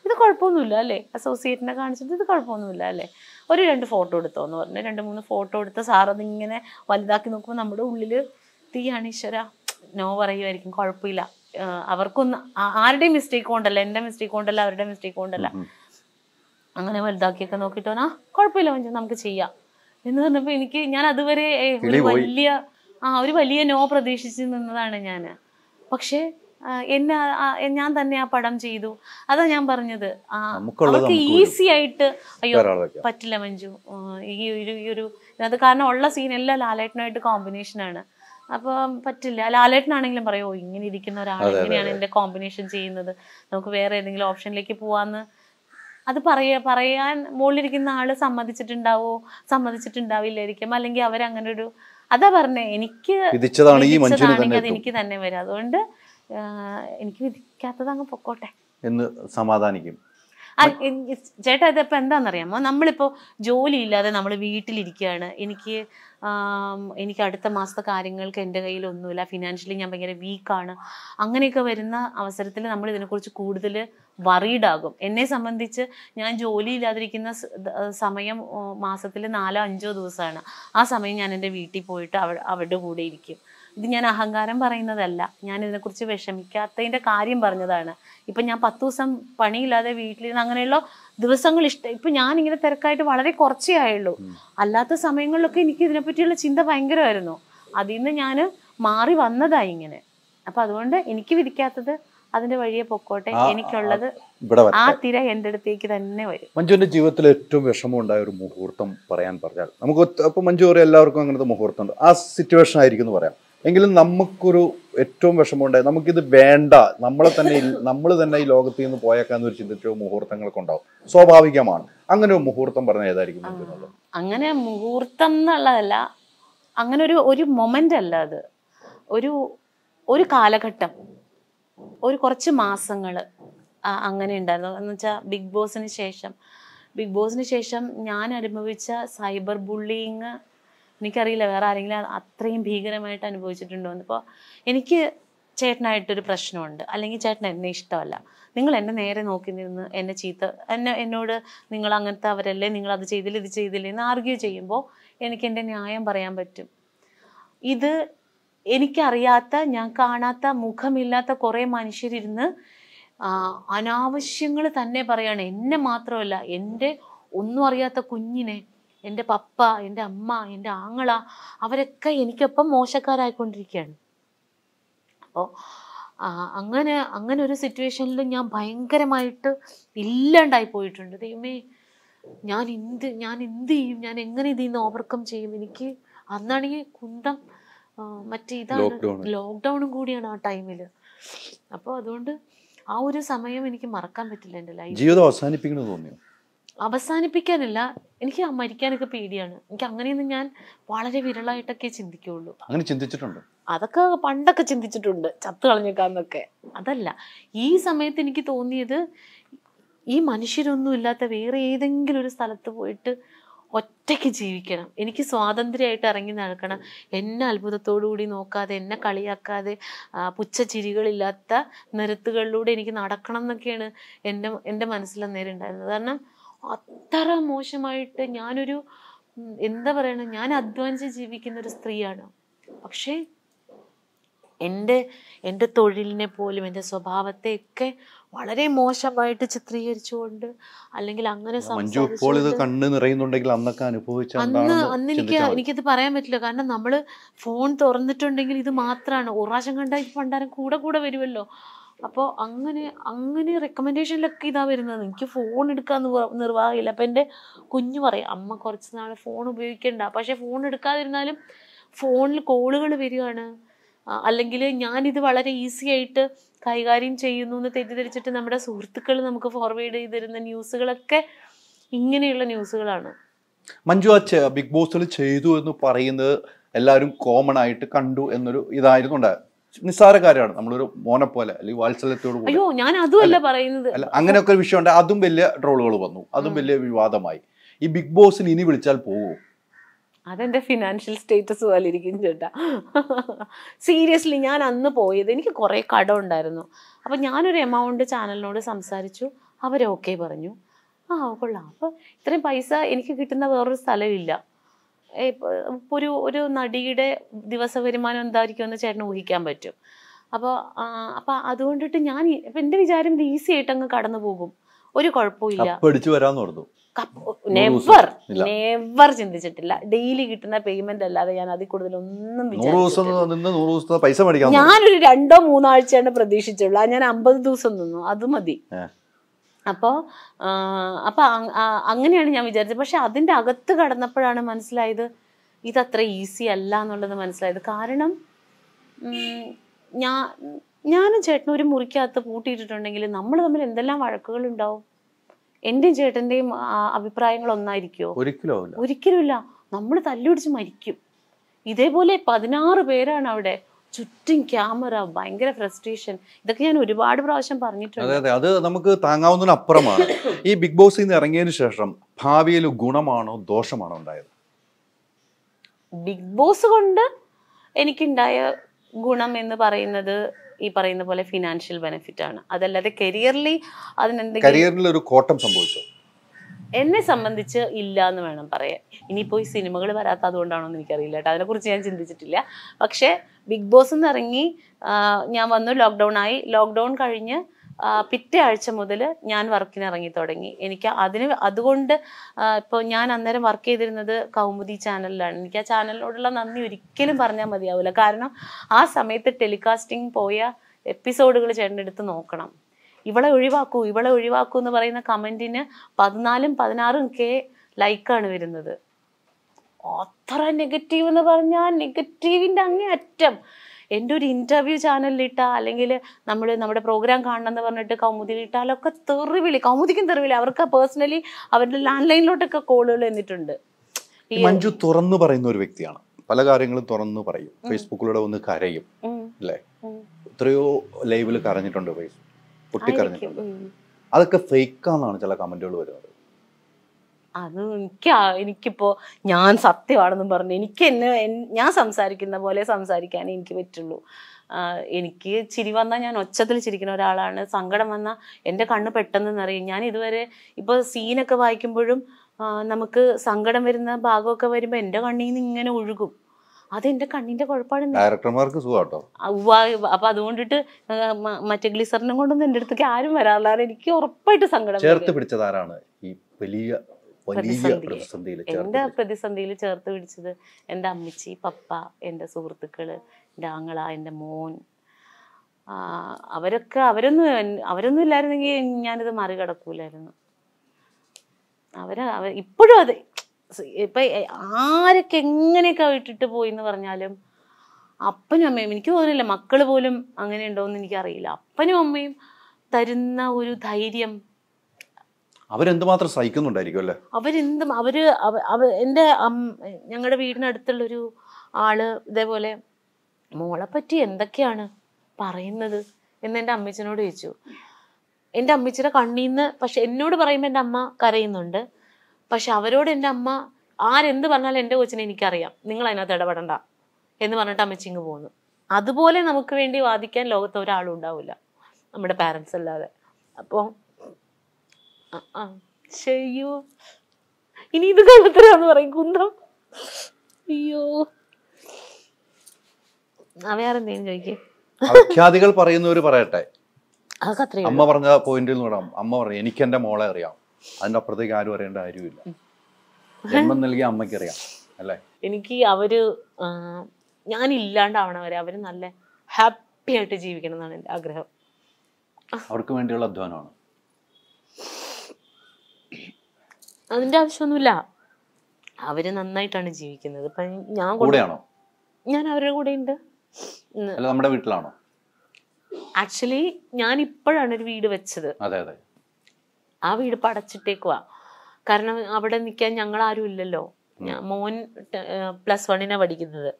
[SPEAKER 2] ഇത് കുഴപ്പമൊന്നുമില്ല അല്ലേ അസോസിയേറ്റിനെ കാണിച്ചിട്ട് ഇത് കുഴപ്പമൊന്നുമില്ല അല്ലേ ഒരു രണ്ട് ഫോട്ടോ എടുത്തോ എന്ന് പറഞ്ഞു രണ്ട് മൂന്ന് ഫോട്ടോ എടുത്ത് സാർ അതിങ്ങനെ വലുതാക്കി നോക്കുമ്പോൾ നമ്മുടെ ഉള്ളിൽ തീയാണ് ഈശ്വര നോ പറയുമായിരിക്കും കുഴപ്പമില്ല അവർക്കൊന്നും ആരുടെയും മിസ്റ്റേക്ക് കൊണ്ടല്ല എന്റെ മിസ്റ്റേക്ക് കൊണ്ടല്ല അവരുടെ മിസ്റ്റേക്ക് കൊണ്ടല്ല അങ്ങനെ വലുതാക്കിയൊക്കെ നോക്കിട്ട് വന്നാ കുഴപ്പമില്ല നമുക്ക് ചെയ്യാം എന്ന് പറഞ്ഞപ്പോൾ എനിക്ക് ഞാൻ അതുവരെ വലിയ ആ ഒരു വലിയ നോ പ്രതീക്ഷിച്ച് നിന്നതാണ് ഞാൻ പക്ഷേ എന്നെ ഞാൻ തന്നെ ആ പടം ചെയ്തു അതാ ഞാൻ പറഞ്ഞത് അവർക്ക് ഈസി ആയിട്ട് അയ്യോ പറ്റില്ല മഞ്ജു ഈ ഒരു ഈ ഒരു അത് കാരണം ഉള്ള ലാലേട്ടനായിട്ട് കോമ്പിനേഷൻ ആണ് അപ്പൊ പറ്റില്ല ലാലേട്ടനാണെങ്കിലും പറയോ ഇങ്ങനെ ഇരിക്കുന്ന ഒരാൾ എങ്ങനെയാണ് എന്റെ കോമ്പിനേഷൻ ചെയ്യുന്നത് നമുക്ക് വേറെ ഏതെങ്കിലും ഓപ്ഷനിലേക്ക് പോവാന്ന് അത് പറയ പറയാൻ മുകളിലിരിക്കുന്ന ആള് സമ്മതിച്ചിട്ടുണ്ടാവോ സമ്മതിച്ചിട്ടുണ്ടാവില്ലായിരിക്കും അല്ലെങ്കിൽ അവരങ്ങനെ ഒരു അതാ പറഞ്ഞേ എനിക്ക് വിധിച്ചതാണെങ്കിൽ അത് എനിക്ക് തന്നെ വരാം അതുകൊണ്ട് എനിക്ക് വിധിക്കാത്തത് അങ്ങ് പൊക്കോട്ടെ
[SPEAKER 1] എന്ന് സമാധാനിക്കും
[SPEAKER 2] ചേട്ടാ ഇതിപ്പോ എന്താണെന്നറിയാമോ നമ്മളിപ്പോ ജോലിയില്ലാതെ നമ്മൾ വീട്ടിലിരിക്കുകയാണ് എനിക്ക് എനിക്ക് അടുത്ത മാസത്തെ കാര്യങ്ങൾക്ക് എൻ്റെ കയ്യിൽ ഒന്നുമില്ല ഫിനാൻഷ്യലി ഞാൻ ഭയങ്കര വീക്കാണ് അങ്ങനെയൊക്കെ വരുന്ന അവസരത്തിൽ നമ്മൾ ഇതിനെക്കുറിച്ച് കൂടുതൽ വറീഡാകും എന്നെ സംബന്ധിച്ച് ഞാൻ ജോലിയില്ലാതിരിക്കുന്ന സമയം മാസത്തിൽ നാലോ അഞ്ചോ ദിവസമാണ് ആ സമയം ഞാൻ എൻ്റെ വീട്ടിൽ പോയിട്ട് അവ അവരുടെ കൂടെ ഇരിക്കും ഇത് ഞാൻ അഹങ്കാരം പറയുന്നതല്ല ഞാൻ ഇതിനെക്കുറിച്ച് വിഷമിക്കാത്തതിൻ്റെ കാര്യം പറഞ്ഞതാണ് ഇപ്പം ഞാൻ പത്ത് ദിവസം പണിയില്ലാതെ വീട്ടിലിരുന്ന് അങ്ങനെയുള്ള ദിവസങ്ങൾ ഇഷ്ടം ഇപ്പം ഞാൻ ഇങ്ങനെ തിരക്കായിട്ട് വളരെ കുറച്ചേ ആയുള്ളൂ അല്ലാത്ത സമയങ്ങളിലൊക്കെ എനിക്ക് ഇതിനെപ്പറ്റിയുള്ള ചിന്ത ഭയങ്കരമായിരുന്നു അതിൽ നിന്ന് ഞാൻ മാറി വന്നതായി ഇങ്ങനെ അപ്പം അതുകൊണ്ട് എനിക്ക് വിധിക്കാത്തത് അതിന്റെ വഴിയെ പൊക്കോട്ടെ എനിക്കുള്ളത് ആ തിര എൻ്റെ അടുത്തേക്ക് തന്നെ വരും
[SPEAKER 1] മഞ്ജുവിന്റെ ജീവിതത്തിൽ ഏറ്റവും വിഷമം ഉണ്ടായ ഒരു മുഹൂർത്തം പറയാൻ പറഞ്ഞാൽ നമുക്ക് അപ്പൊ മഞ്ജു പറയാം എല്ലാവർക്കും അങ്ങനത്തെ മുഹൂർത്തം ഉണ്ട് ആ സിറ്റുവേഷൻ ആയിരിക്കും എന്ന് പറയാം എങ്കിലും നമുക്കൊരു ഏറ്റവും വിഷമമുണ്ടായി നമുക്കിത് വേണ്ട നമ്മളെ തന്നെ നമ്മൾ തന്നെ ഈ ലോകത്ത് നിന്ന് പോയേക്കാന്നൊരു ചിന്തിച്ച മുഹൂർത്തങ്ങളൊക്കെ ഉണ്ടാവും സ്വാഭാവികമാണ് അങ്ങനെ ഒരു മുഹൂർത്തം പറഞ്ഞ ഏതായിരിക്കും
[SPEAKER 2] അങ്ങനെ മുഹൂർത്തം എന്നുള്ളതല്ല അങ്ങനെ ഒരു ഒരു മൊമെന്റ് അല്ല അത് ഒരു ഒരു കാലഘട്ടം ഒരു കുറച്ച് മാസങ്ങൾ അങ്ങനെ ഉണ്ടായിരുന്നു എന്ന് വെച്ചാൽ ബിഗ് ബോസിന് ശേഷം ബിഗ് ബോസിന് ശേഷം ഞാൻ അനുഭവിച്ച സൈബർ ബുള്ളിങ് എനിക്കറിയില്ല വേറെ ആരെങ്കിലും അത്രയും ഭീകരമായിട്ട് അനുഭവിച്ചിട്ടുണ്ടോ എന്ന് ഇപ്പോൾ എനിക്ക് ചേട്ടനായിട്ടൊരു പ്രശ്നമുണ്ട് അല്ലെങ്കിൽ ചേട്ടൻ എന്നെ ഇഷ്ടമല്ല നിങ്ങൾ എന്നെ നേരെ നോക്കി നിന്ന് എന്നെ ചീത്ത എന്നെ എന്നോട് നിങ്ങൾ അങ്ങനത്തെ അവരല്ലേ നിങ്ങൾ അത് ചെയ്തില്ല ഇത് ചെയ്തില്ല എന്ന് ആർഗ്യൂ ചെയ്യുമ്പോൾ എനിക്ക് എൻ്റെ ന്യായം പറയാൻ പറ്റും ഇത് എനിക്കറിയാത്ത ഞാൻ കാണാത്ത മുഖമില്ലാത്ത കുറേ മനുഷ്യരിരുന്ന് അനാവശ്യങ്ങൾ തന്നെ പറയുകയാണ് എന്നെ മാത്രമല്ല എൻ്റെ ഒന്നും അറിയാത്ത കുഞ്ഞിനെ എൻ്റെ പപ്പ എൻ്റെ അമ്മ എൻ്റെ ആങ്ങള അവരൊക്കെ എനിക്കൊപ്പം മോശക്കാരായിക്കൊണ്ടിരിക്കുകയാണ് അപ്പോൾ അങ്ങനെ അങ്ങനെ ഒരു സിറ്റുവേഷനിൽ ഞാൻ ഭയങ്കരമായിട്ട് ഇല്ലാണ്ടായി പോയിട്ടുണ്ട് ദൈവമേ ഞാൻ എന്ത് ഞാൻ എന്ത് ചെയ്യും ഞാൻ എങ്ങനെ ഇതിൽ നിന്ന് ഓവർകം ചെയ്യും എനിക്ക് അന്നാണെങ്കിൽ കുന്തം മറ്റേ ഇതാണ് ലോക്ക്ഡൗണും കൂടിയാണ് ആ ടൈമിൽ അപ്പോൾ അതുകൊണ്ട് ആ ഒരു സമയം എനിക്ക് മറക്കാൻ പറ്റില്ല എൻ്റെ ലൈഫ് ജീവിതം
[SPEAKER 1] അവസാനിപ്പിക്കണമെന്ന് തോന്നിയോ
[SPEAKER 2] അവസാനിപ്പിക്കാനില്ല എനിക്ക് മരിക്കാനൊക്കെ പേടിയാണ് എനിക്ക് അങ്ങനെയൊന്നും ഞാൻ വളരെ വിരളായിട്ടൊക്കെ ചിന്തിക്കുള്ളൂ
[SPEAKER 1] അങ്ങനെ ചിന്തിച്ചിട്ടുണ്ട്
[SPEAKER 2] അതൊക്കെ പണ്ടൊക്കെ ചിന്തിച്ചിട്ടുണ്ട് ചത്തു കളഞ്ഞേക്കാന്നൊക്കെ അതല്ല ഈ സമയത്ത് എനിക്ക് തോന്നിയത് ഈ മനുഷ്യരൊന്നും ഇല്ലാത്ത വേറെ ഏതെങ്കിലും ഒരു സ്ഥലത്ത് പോയിട്ട് ഒറ്റയ്ക്ക് ജീവിക്കണം എനിക്ക് സ്വാതന്ത്ര്യമായിട്ട് ഇറങ്ങി നടക്കണം എന്നെ കൂടി നോക്കാതെ എന്നെ കളിയാക്കാതെ പുച്ഛചിരികളില്ലാത്ത നിരത്തുകളിലൂടെ എനിക്ക് നടക്കണം എന്നൊക്കെയാണ് എൻ്റെ എൻ്റെ മനസ്സിൽ നേരം ഉണ്ടായിരുന്നത് കാരണം അത്ര മോശമായിട്ട് ഞാനൊരു എന്താ പറയണ ഞാൻ അധ്വാനിച്ച് ജീവിക്കുന്ന ഒരു സ്ത്രീയാണ് പക്ഷേ എൻ്റെ എൻ്റെ തൊഴിലിനെ പോലും എൻ്റെ സ്വഭാവത്തെയൊക്കെ വളരെ മോശമായിട്ട് ചിത്രീകരിച്ചുകൊണ്ട് അല്ലെങ്കിൽ അങ്ങനെ കണ്ണ്
[SPEAKER 1] നിറയുന്നുണ്ടെങ്കിൽ അന്നൊക്കെ അനുഭവിച്ച അന്ന് അന്ന് എനിക്ക്
[SPEAKER 2] എനിക്കിത് പറയാൻ പറ്റില്ല കാരണം നമ്മൾ ഫോൺ തുറന്നിട്ടുണ്ടെങ്കിൽ ഇത് മാത്രമാണ് ഒരു പ്രാവശ്യം കണ്ടാൽ പണ്ടാരം കൂടെ കൂടെ വരുമല്ലോ അപ്പോൾ അങ്ങനെ അങ്ങനെ റെക്കമെൻഡേഷനിലൊക്കെ ഇതാ വരുന്നത് എനിക്ക് ഫോൺ എടുക്കാൻ നിർവാഹമില്ല അപ്പം എൻ്റെ കുഞ്ഞു പറയും അമ്മ കുറച്ച് നാൾ ഫോൺ ഉപയോഗിക്കണ്ട പക്ഷേ ഫോൺ എടുക്കാതിരുന്നാലും ഫോണിൽ കോളുകൾ വരികയാണ് അല്ലെങ്കിൽ ഞാനിത് വളരെ ഈസി ആയിട്ട് കൈകാര്യം ചെയ്യുന്നു എന്ന് തെറ്റിദ്ധരിച്ചിട്ട് നമ്മുടെ സുഹൃത്തുക്കൾ നമുക്ക് ഫോർവേഡ് ചെയ്തിരുന്ന ന്യൂസുകളൊക്കെ ഇങ്ങനെയുള്ള ന്യൂസുകളാണ്
[SPEAKER 1] മഞ്ജു അച്ഛ ബിഗ് ബോസിൽ ചെയ്തു എന്ന് പറയുന്നത് എല്ലാവരും കോമൺ ആയിട്ട് കണ്ടു എന്നൊരു ഇതായിരുന്നു ഉണ്ടായത് നിസ്സാര കാര്യമാണ് നമ്മളൊരു മോനെ പോലെ അല്ലെങ്കിൽ വാത്സല്യത്തോട് അയ്യോ
[SPEAKER 2] ഞാൻ അല്ല അങ്ങനെയൊക്കെ
[SPEAKER 1] ഒരു വിഷയമുണ്ട് അതും വലിയ ട്രോളുകൾ വന്നു അതും വലിയ വിവാദമായി ഈ ബിഗ് ബോസിന് ഇനി വിളിച്ചാൽ പോകും
[SPEAKER 2] അതെന്റെ ഫിനാൻഷ്യൽ സ്റ്റേറ്റസ് പോലെ ഇരിക്കും ചേട്ടാ സീരിയസ്ലി ഞാൻ അന്ന് പോയത് എനിക്ക് കുറേ കടം ഉണ്ടായിരുന്നു അപ്പൊ ഞാനൊരു എമൗണ്ട് ചാനലിനോട് സംസാരിച്ചു അവർ ഓക്കെ പറഞ്ഞു ആ കൊള്ളാം അപ്പോൾ ഇത്രയും പൈസ എനിക്ക് കിട്ടുന്ന വേറൊരു സ്ഥലമില്ല ഇപ്പോൾ ഒരു ഒരു നടിയുടെ ദിവസ വരുമാനം എന്തായിരിക്കും എന്ന് ചേട്ടന് ഊഹിക്കാൻ പറ്റും അപ്പോൾ അപ്പോൾ അതുകൊണ്ടിട്ട് ഞാൻ ഇപ്പം വിചാരം ഇത് ഈസി ആയിട്ട് അങ്ങ് കടന്നു പോകും ഒരു കുഴപ്പമില്ല നെവർ നെവർ ചിന്തിച്ചിട്ടില്ല ഡെയിലി കിട്ടുന്ന പേയ്മെന്റ് അല്ലാതെ ഞാൻ അതിൽ കൂടുതൽ ഒന്നും ഞാനൊരു രണ്ടോ മൂന്നോ ആഴ്ചയാണ് പ്രതീക്ഷിച്ചുള്ളൂ ഞാൻ അമ്പത് ദിവസം നിന്നു അത് മതി അപ്പോൾ അപ്പോൾ അങ്ങനെയാണ് ഞാൻ വിചാരിച്ചത് പക്ഷെ അതിൻ്റെ അകത്ത് കടന്നപ്പോഴാണ് മനസ്സിലായത് ഇതത്ര ഈസി അല്ല എന്നുള്ളത് മനസ്സിലായത് കാരണം ഞാൻ ഞാനും ചേട്ടനും ഒരു മുറിക്കകത്ത് പൂട്ടിയിട്ടിട്ടുണ്ടെങ്കിൽ നമ്മൾ തമ്മിൽ എന്തെല്ലാം വഴക്കുകൾ ഉണ്ടാവും എൻ്റെയും ചേട്ടൻ്റെയും അഭിപ്രായങ്ങൾ ഒന്നായിരിക്കുമോ ഒരിക്കലും ഒരിക്കലുമില്ല നമ്മൾ തല്ലുപിടിച്ച് മരിക്കും ഇതേപോലെ പതിനാറ് പേരാണ് അവിടെ ചുറ്റും ക്യാമറ ഭയങ്കര ഫ്രസ്ട്രേഷൻ ഇതൊക്കെ ഞാൻ ഒരുപാട് പ്രാവശ്യം പറഞ്ഞിട്ടുണ്ട് അതെ
[SPEAKER 1] അതെ അത് നമുക്ക് താങ്ങാവുന്നതിനപ്പുറമാണ് ഈ ബിഗ് ബോസിൽ നിന്ന് ഇറങ്ങിയതിന് ശേഷം ഭാവിയിൽ ഗുണമാണോ ദോഷമാണോ ഉണ്ടായത്
[SPEAKER 2] ബിഗ് ബോസ് കൊണ്ട് എനിക്കുണ്ടായ ഗുണം എന്ന് പറയുന്നത് ഈ പറയുന്ന പോലെ ഫിനാൻഷ്യൽ ബെനിഫിറ്റ് ആണ് അതല്ലാതെ കരിയറിൽ അതിനെന്തെങ്കിലും കരിയറിൽ
[SPEAKER 1] ഒരു കോട്ടം സംഭവിച്ചു
[SPEAKER 2] എന്നെ സംബന്ധിച്ച് ഇല്ല എന്ന് വേണം പറയാൻ ഇനിയിപ്പോൾ ഈ സിനിമകൾ വരാത്ത അതുകൊണ്ടാണോ എന്ന് എനിക്കറിയില്ല കേട്ടോ അതിനെക്കുറിച്ച് ഞാൻ ചിന്തിച്ചിട്ടില്ല പക്ഷേ ബിഗ് ബോസ് എന്ന് ഇറങ്ങി ഞാൻ വന്നു ലോക്ക്ഡൗൺ ആയി ലോക്ക്ഡൗൺ കഴിഞ്ഞ് പിറ്റേ ആഴ്ച മുതൽ ഞാൻ വർക്കിന് ഇറങ്ങി തുടങ്ങി എനിക്ക് അതിന് അതുകൊണ്ട് ഇപ്പോൾ ഞാൻ അന്നേരം വർക്ക് ചെയ്തിരുന്നത് കൗമുദി ചാനലിലാണ് എനിക്ക് ആ ചാനലിനോടുള്ള നന്ദി ഒരിക്കലും പറഞ്ഞാൽ മതിയാവില്ല കാരണം ആ സമയത്ത് ടെലികാസ്റ്റിംഗ് പോയ എപ്പിസോഡുകൾ ചേട്ടൻ്റെ അടുത്ത് നോക്കണം ഇവളെ ഒഴിവാക്കൂ ഇവളെ ഒഴിവാക്കൂ എന്ന് പറയുന്ന കമൻറ്റിന് പതിനാലും പതിനാറും കെ ലൈക്കാണ് വരുന്നത് അത്ര നെഗറ്റീവ് എന്ന് പറഞ്ഞാൽ നെഗറ്റീവിൻ്റെ അങ്ങേ അറ്റം എൻ്റെ ഒരു ഇൻ്റർവ്യൂ ചാനലിലിട്ടാൽ അല്ലെങ്കിൽ നമ്മൾ നമ്മുടെ പ്രോഗ്രാം കാണണമെന്ന് പറഞ്ഞിട്ട് ഇട്ടാലൊക്കെ തെറിവിളി കൗമുദിക്കും തെറിവിളി അവർക്ക് പേഴ്സണലി അവരുടെ ലാൻഡ് ലൈനിലോട്ടൊക്കെ കോളുകൾ എന്നിട്ടുണ്ട്
[SPEAKER 1] മഞ്ജു തുറന്നു പറയുന്ന ഒരു വ്യക്തിയാണ് പല കാര്യങ്ങളും തുറന്നു പറയും ഫേസ്ബുക്കിലൂടെ ഒന്ന് കരയും അല്ലേ എത്രയോ ലൈവിൽ കരഞ്ഞിട്ടുണ്ട് ഫേസ്ബുക്ക് പൊട്ടിക്കറിഞ്ഞിട്ടുണ്ട് അതൊക്കെ ഫേക്കാന്നാണ് ചില കമന്റുകൾ വരുന്നത്
[SPEAKER 2] അത് എനിക്ക് എനിക്കിപ്പോ ഞാൻ സത്യമാണെന്ന് പറഞ്ഞു എനിക്ക് എന്നെ ഞാൻ സംസാരിക്കുന്ന പോലെ സംസാരിക്കാനേ എനിക്ക് പറ്റുള്ളൂ എനിക്ക് ചിരി വന്നാൽ ഞാൻ ഒച്ചത്തിൽ ചിരിക്കുന്ന ഒരാളാണ് സങ്കടം വന്നാൽ എൻ്റെ കണ്ണ് പെട്ടെന്ന് നിറയും ഞാൻ ഇതുവരെ ഇപ്പോൾ സീനൊക്കെ വായിക്കുമ്പോഴും നമുക്ക് സങ്കടം വരുന്ന ഭാഗമൊക്കെ വരുമ്പോൾ എൻ്റെ കണ്ണിൽ നിന്ന് ഇങ്ങനെ ഒഴുകും അത് എന്റെ കണ്ണിന്റെ കുഴപ്പമാണ്
[SPEAKER 1] ഡയറക്ടർമാർക്ക് സുഖാട്ടോ
[SPEAKER 2] അപ്പൊ അതുകൊണ്ടിട്ട് മറ്റേ ഗ്ലിസറിനും കൊണ്ടൊന്നും എന്റെ അടുത്തേക്ക് ആരും വരാറില്ല എനിക്ക് ഉറപ്പായിട്ട് സങ്കടം ചേർത്ത്
[SPEAKER 1] പിടിച്ചതാരാണ് ഈ വലിയ എന്റെ
[SPEAKER 2] പ്രതിസന്ധിയിൽ ചേർത്ത് പിടിച്ചത് എൻ്റെ അമ്മച്ചി പപ്പ എൻ്റെ സുഹൃത്തുക്കള് എന്റെ ആങ്ങള എൻ്റെ മോൻ അവരൊക്കെ അവരൊന്നും അവരൊന്നും ഇല്ലായിരുന്നെങ്കിൽ ഞാനിത് മറികടക്കൂലായിരുന്നു അവര ഇപ്പോഴും അത് ഇപ്പൊ ആരൊക്കെ എങ്ങനെയൊക്കെ വിട്ടിട്ട് പോയി എന്ന് പറഞ്ഞാലും അപ്പനും അമ്മയും എനിക്ക് തോന്നുന്നില്ല മക്കൾ പോലും അങ്ങനെ ഉണ്ടോയെന്ന് എനിക്കറിയില്ല അപ്പനും അമ്മയും തരുന്ന ഒരു ധൈര്യം
[SPEAKER 1] അവരെന്തുമാത്രം സഹിക്കുന്നുണ്ടായിരിക്കും അല്ലേ
[SPEAKER 2] അവരെന്തും അവര് എന്റെ ഞങ്ങളുടെ വീടിനടുത്തുള്ളൊരു ആള് ഇതേപോലെ മോളെ പറ്റി എന്തൊക്കെയാണ് പറയുന്നത് എന്ന് എൻ്റെ അമ്മച്ചനോട് ചോദിച്ചു എൻ്റെ അമ്മച്ചിയുടെ കണ്ണീന്ന് പക്ഷെ എന്നോട് പറയുമ്പോൾ എൻ്റെ അമ്മ കരയുന്നുണ്ട് പക്ഷെ അവരോട് എൻ്റെ അമ്മ ആരെന്ത് പറഞ്ഞാലും എൻ്റെ കൊച്ചിനെ എനിക്കറിയാം നിങ്ങൾ അതിനകത്ത് ഇടപെടണ്ട എന്ന് പറഞ്ഞിട്ട് അമ്മച്ചിങ് പോകുന്നു അതുപോലെ നമുക്ക് വേണ്ടി വാദിക്കാൻ ലോകത്ത് ഒരാളും ഉണ്ടാവില്ല നമ്മുടെ പാരൻസ് അല്ലാതെ അപ്പോ ചെയ്യോ ഇനി ഇത് കൊള്ളത്തരാന്ന് പറയും കുന്തം അയ്യോ അവയാറെന്തേലും ചോദിക്കേ
[SPEAKER 1] ആഖ്യാതികൾ പറയുന്നവര് പറയട്ടെ അമ്മ പറഞ്ഞ പോയിന്റിൽ നിന്ന് അമ്മ പറഞ്ഞു എനിക്ക് എന്റെ മോളെ അറിയാം അതിനപ്പുറത്തേക്ക് ആരും അറിയേണ്ട കാര്യമില്ല ജന്മം നൽകിയ അമ്മക്കറിയാം അല്ലേ
[SPEAKER 2] എനിക്ക് അവര് ഞാൻ ഇല്ലാണ്ടാവണ വരെ അവര് നല്ല ഹാപ്പി ആയിട്ട് ജീവിക്കണം എന്നാണ് എന്റെ ആഗ്രഹം
[SPEAKER 1] അവർക്ക് വേണ്ടിയുള്ള അധ്വാനമാണ്
[SPEAKER 2] അതിന്റെ ആവശ്യമൊന്നുമില്ല അവര് നന്നായിട്ടാണ് ജീവിക്കുന്നത് ഞാൻ കൂടെയാണോ ഞാൻ അവരുടെ കൂടെ ഉണ്ട് നമ്മുടെ വീട്ടിലാണോ ആക്ച്വലി ഞാൻ ഇപ്പോഴാണ് ഒരു വീട് വെച്ചത് അതെ അതെ ആ വീട് പടച്ചിട്ടേക്കുവാ കാരണം അവിടെ നിൽക്കാൻ ഞങ്ങൾ ആരും ഇല്ലല്ലോ മോൻ പ്ലസ് വണ്ണിനെ പഠിക്കുന്നത്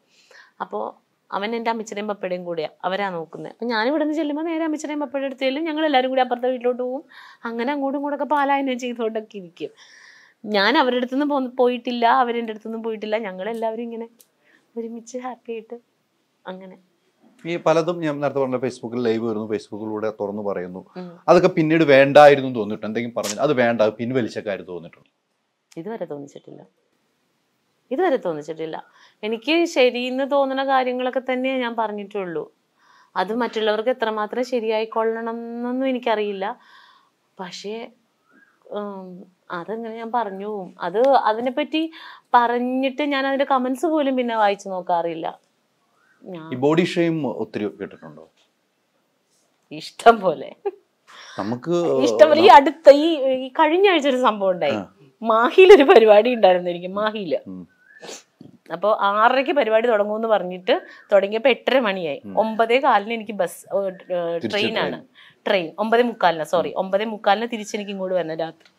[SPEAKER 2] അപ്പോൾ അവൻ എൻ്റെ അമ്മച്ചനെയും പപ്പയുടെയും കൂടിയാ അവരാ നോക്കുന്നത് അപ്പം ഞാനിവിടെ നിന്ന് ചെല്ലുമ്പോൾ നേരെ അമ്മച്ചനെയും പപ്പയുടെ ചെല്ലും ഞങ്ങൾ എല്ലാവരും കൂടി അപ്പുറത്തെ വീട്ടിലോട്ട് പോകും അങ്ങനെ അങ്ങോട്ടും ഒക്കെ പാലായനം ചെയ്തുകൊണ്ടൊക്കെ ഇരിക്കും ഞാൻ അവരുടെ അടുത്തുനിന്ന് പോ പോയിട്ടില്ല അവരെൻ്റെ അടുത്തുനിന്നും പോയിട്ടില്ല ഞങ്ങളെല്ലാവരും ഇങ്ങനെ ഒരുമിച്ച് ഹാപ്പി ആയിട്ട് അങ്ങനെ
[SPEAKER 1] ഈ പലതും ഞാൻ നേരത്തെ പറഞ്ഞ ഫേസ്ബുക്കിൽ ലൈവ് വരുന്നു ഫേസ്ബുക്കിലൂടെ തുറന്നു പറയുന്നു അതൊക്കെ പിന്നീട് വേണ്ടായിരുന്നു തോന്നിട്ട് എന്തെങ്കിലും പറഞ്ഞു അത് വേണ്ട പിൻവലിച്ച കാര്യം തോന്നിട്ടുണ്ട്
[SPEAKER 2] ഇതുവരെ തോന്നിച്ചിട്ടില്ല ഇതുവരെ തോന്നിച്ചിട്ടില്ല എനിക്ക് ശരിയെന്ന് തോന്നുന്ന കാര്യങ്ങളൊക്കെ തന്നെയേ ഞാൻ പറഞ്ഞിട്ടുള്ളൂ അത് മറ്റുള്ളവർക്ക് എത്രമാത്രം ശരിയായി കൊള്ളണം എന്നൊന്നും എനിക്കറിയില്ല പക്ഷേ അതങ്ങനെ ഞാൻ പറഞ്ഞു അത് അതിനെപ്പറ്റി പറഞ്ഞിട്ട് ഞാൻ അതിൻ്റെ കമൻസ് പോലും പിന്നെ വായിച്ചു നോക്കാറില്ല
[SPEAKER 1] ഈ ബോഡി ഷെയിം ഒത്തിരി കേട്ടിട്ടുണ്ടോ
[SPEAKER 2] ഇഷ്ടം പോലെ
[SPEAKER 1] നമുക്ക് ഇഷ്ടം ഈ
[SPEAKER 2] അടുത്ത ഈ കഴിഞ്ഞ ആഴ്ച ഒരു സംഭവം ഉണ്ടായി മാഹിയിൽ ഒരു പരിപാടി ഉണ്ടായിരുന്നു എനിക്ക് മാഹിയില് അപ്പോൾ ആറരയ്ക്ക് പരിപാടി തുടങ്ങുമെന്ന് പറഞ്ഞിട്ട് തുടങ്ങിയപ്പോൾ എട്ടര മണിയായി ഒമ്പതേ കാലിന് എനിക്ക് ബസ് ട്രെയിനാണ് ട്രെയിൻ ഒമ്പതേ മുക്കാലിന് സോറി ഒമ്പതേ മുക്കാലിന് തിരിച്ചെനിക്ക് ഇങ്ങോട്ട് വരണം രാത്രി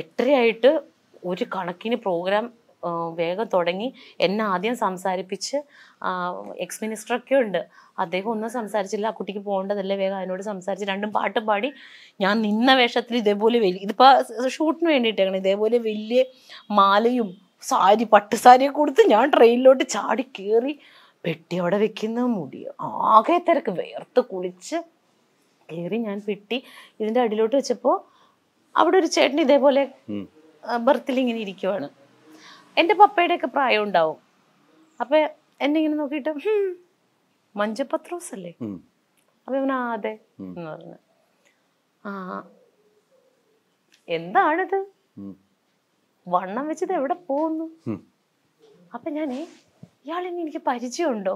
[SPEAKER 2] എട്ടരയായിട്ട് ഒരു കണക്കിന് പ്രോഗ്രാം വേഗം തുടങ്ങി എന്നെ ആദ്യം സംസാരിപ്പിച്ച് എക്സ് മിനിസ്റ്ററൊക്കെ ഉണ്ട് അദ്ദേഹം ഒന്നും സംസാരിച്ചില്ല ആ കുട്ടിക്ക് പോകേണ്ടതല്ലേ വേഗം അതിനോട് സംസാരിച്ച് രണ്ടും പാട്ട് പാടി ഞാൻ നിന്ന വേഷത്തിൽ ഇതേപോലെ വലിയ ഇതിപ്പോൾ ഷൂട്ടിന് വേണ്ടിയിട്ടാണ് ഇതേപോലെ വലിയ മാലയും സാരി പട്ടുസാരിയൊക്കെ കൊടുത്ത് ഞാൻ ട്രെയിനിലോട്ട് ചാടി കയറി പെട്ടി അവിടെ വെക്കുന്ന മുടി ആകെ തിരക്ക് വേർത്ത് കുളിച്ച് കയറി ഞാൻ പെട്ടി ഇതിൻ്റെ അടിയിലോട്ട് വെച്ചപ്പോൾ അവിടെ ഒരു ചേട്ടൻ ഇതേപോലെ ബർത്തിൽ ഇങ്ങനെ ഇരിക്കുവാണ് എൻ്റെ ഒക്കെ പ്രായം ഉണ്ടാവും അപ്പൊ എന്നെ ഇങ്ങനെ നോക്കിയിട്ട് മഞ്ചപത്രോസ് അല്ലേ അപ്പൊ ഇവൻ എന്ന് പറഞ്ഞു ആ എന്താണിത് വണ്ണം വെച്ചത് എവിടെ പോകുന്നു അപ്പൊ ഞാനേ ഇയാളിനി എനിക്ക് പരിചയമുണ്ടോ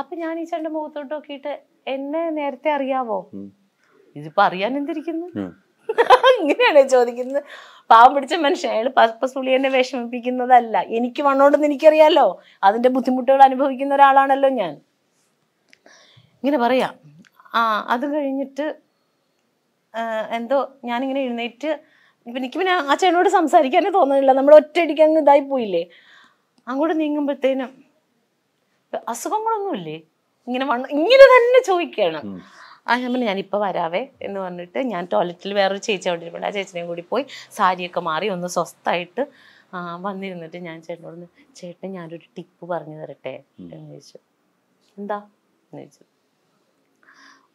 [SPEAKER 2] അപ്പൊ ഞാൻ ഈ ചേട്ടന്റെ മുഖത്തോട്ട് നോക്കിയിട്ട് എന്നെ നേരത്തെ അറിയാവോ ഇതിപ്പോ അറിയാൻ എന്തിരിക്കുന്നു ഇങ്ങനെയാണ് ചോദിക്കുന്നത് പാവം പിടിച്ച മനുഷ്യൻ അയാൾ പർപ്പസ്ഫുള്ളി എന്നെ വിഷമിപ്പിക്കുന്നതല്ല എനിക്ക് വണ്ണോണ്ടെന്ന് എനിക്കറിയാലോ അതിന്റെ ബുദ്ധിമുട്ടുകൾ അനുഭവിക്കുന്ന ഒരാളാണല്ലോ ഞാൻ ഇങ്ങനെ പറയാം ആ അത് കഴിഞ്ഞിട്ട് എന്തോ ഞാനിങ്ങനെ എഴുന്നേറ്റ് എനിക്ക് പിന്നെ ആ ചേട്ടനോട് സംസാരിക്കാനേ തോന്നുന്നില്ല നമ്മൾ ഒറ്റയടിക്ക് അങ്ങ് ഇതായി പോയില്ലേ അങ്ങോട്ട് നീങ്ങുമ്പോഴത്തേനും അസുഖങ്ങളൊന്നുമില്ലേ ഇങ്ങനെ വണ്ണ ഇങ്ങനെ തന്നെ ചോദിക്കണം ആ ഞാൻ പറഞ്ഞു ഞാനിപ്പോൾ വരാവേ എന്ന് പറഞ്ഞിട്ട് ഞാൻ ടോയ്ലറ്റിൽ വേറൊരു ചേച്ചി അവിടെ ഇരിപ്പുണ്ട് ആ ചേച്ചിനെയും കൂടി പോയി സാരിയൊക്കെ മാറി ഒന്ന് സ്വസ്ഥമായിട്ട് വന്നിരുന്നിട്ട് ഞാൻ ചേട്ടനോട് ചേട്ടൻ ഞാനൊരു ടിപ്പ് പറഞ്ഞു തരട്ടെ എന്ന് ചോദിച്ചു എന്താ എന്ന് ചോദിച്ചു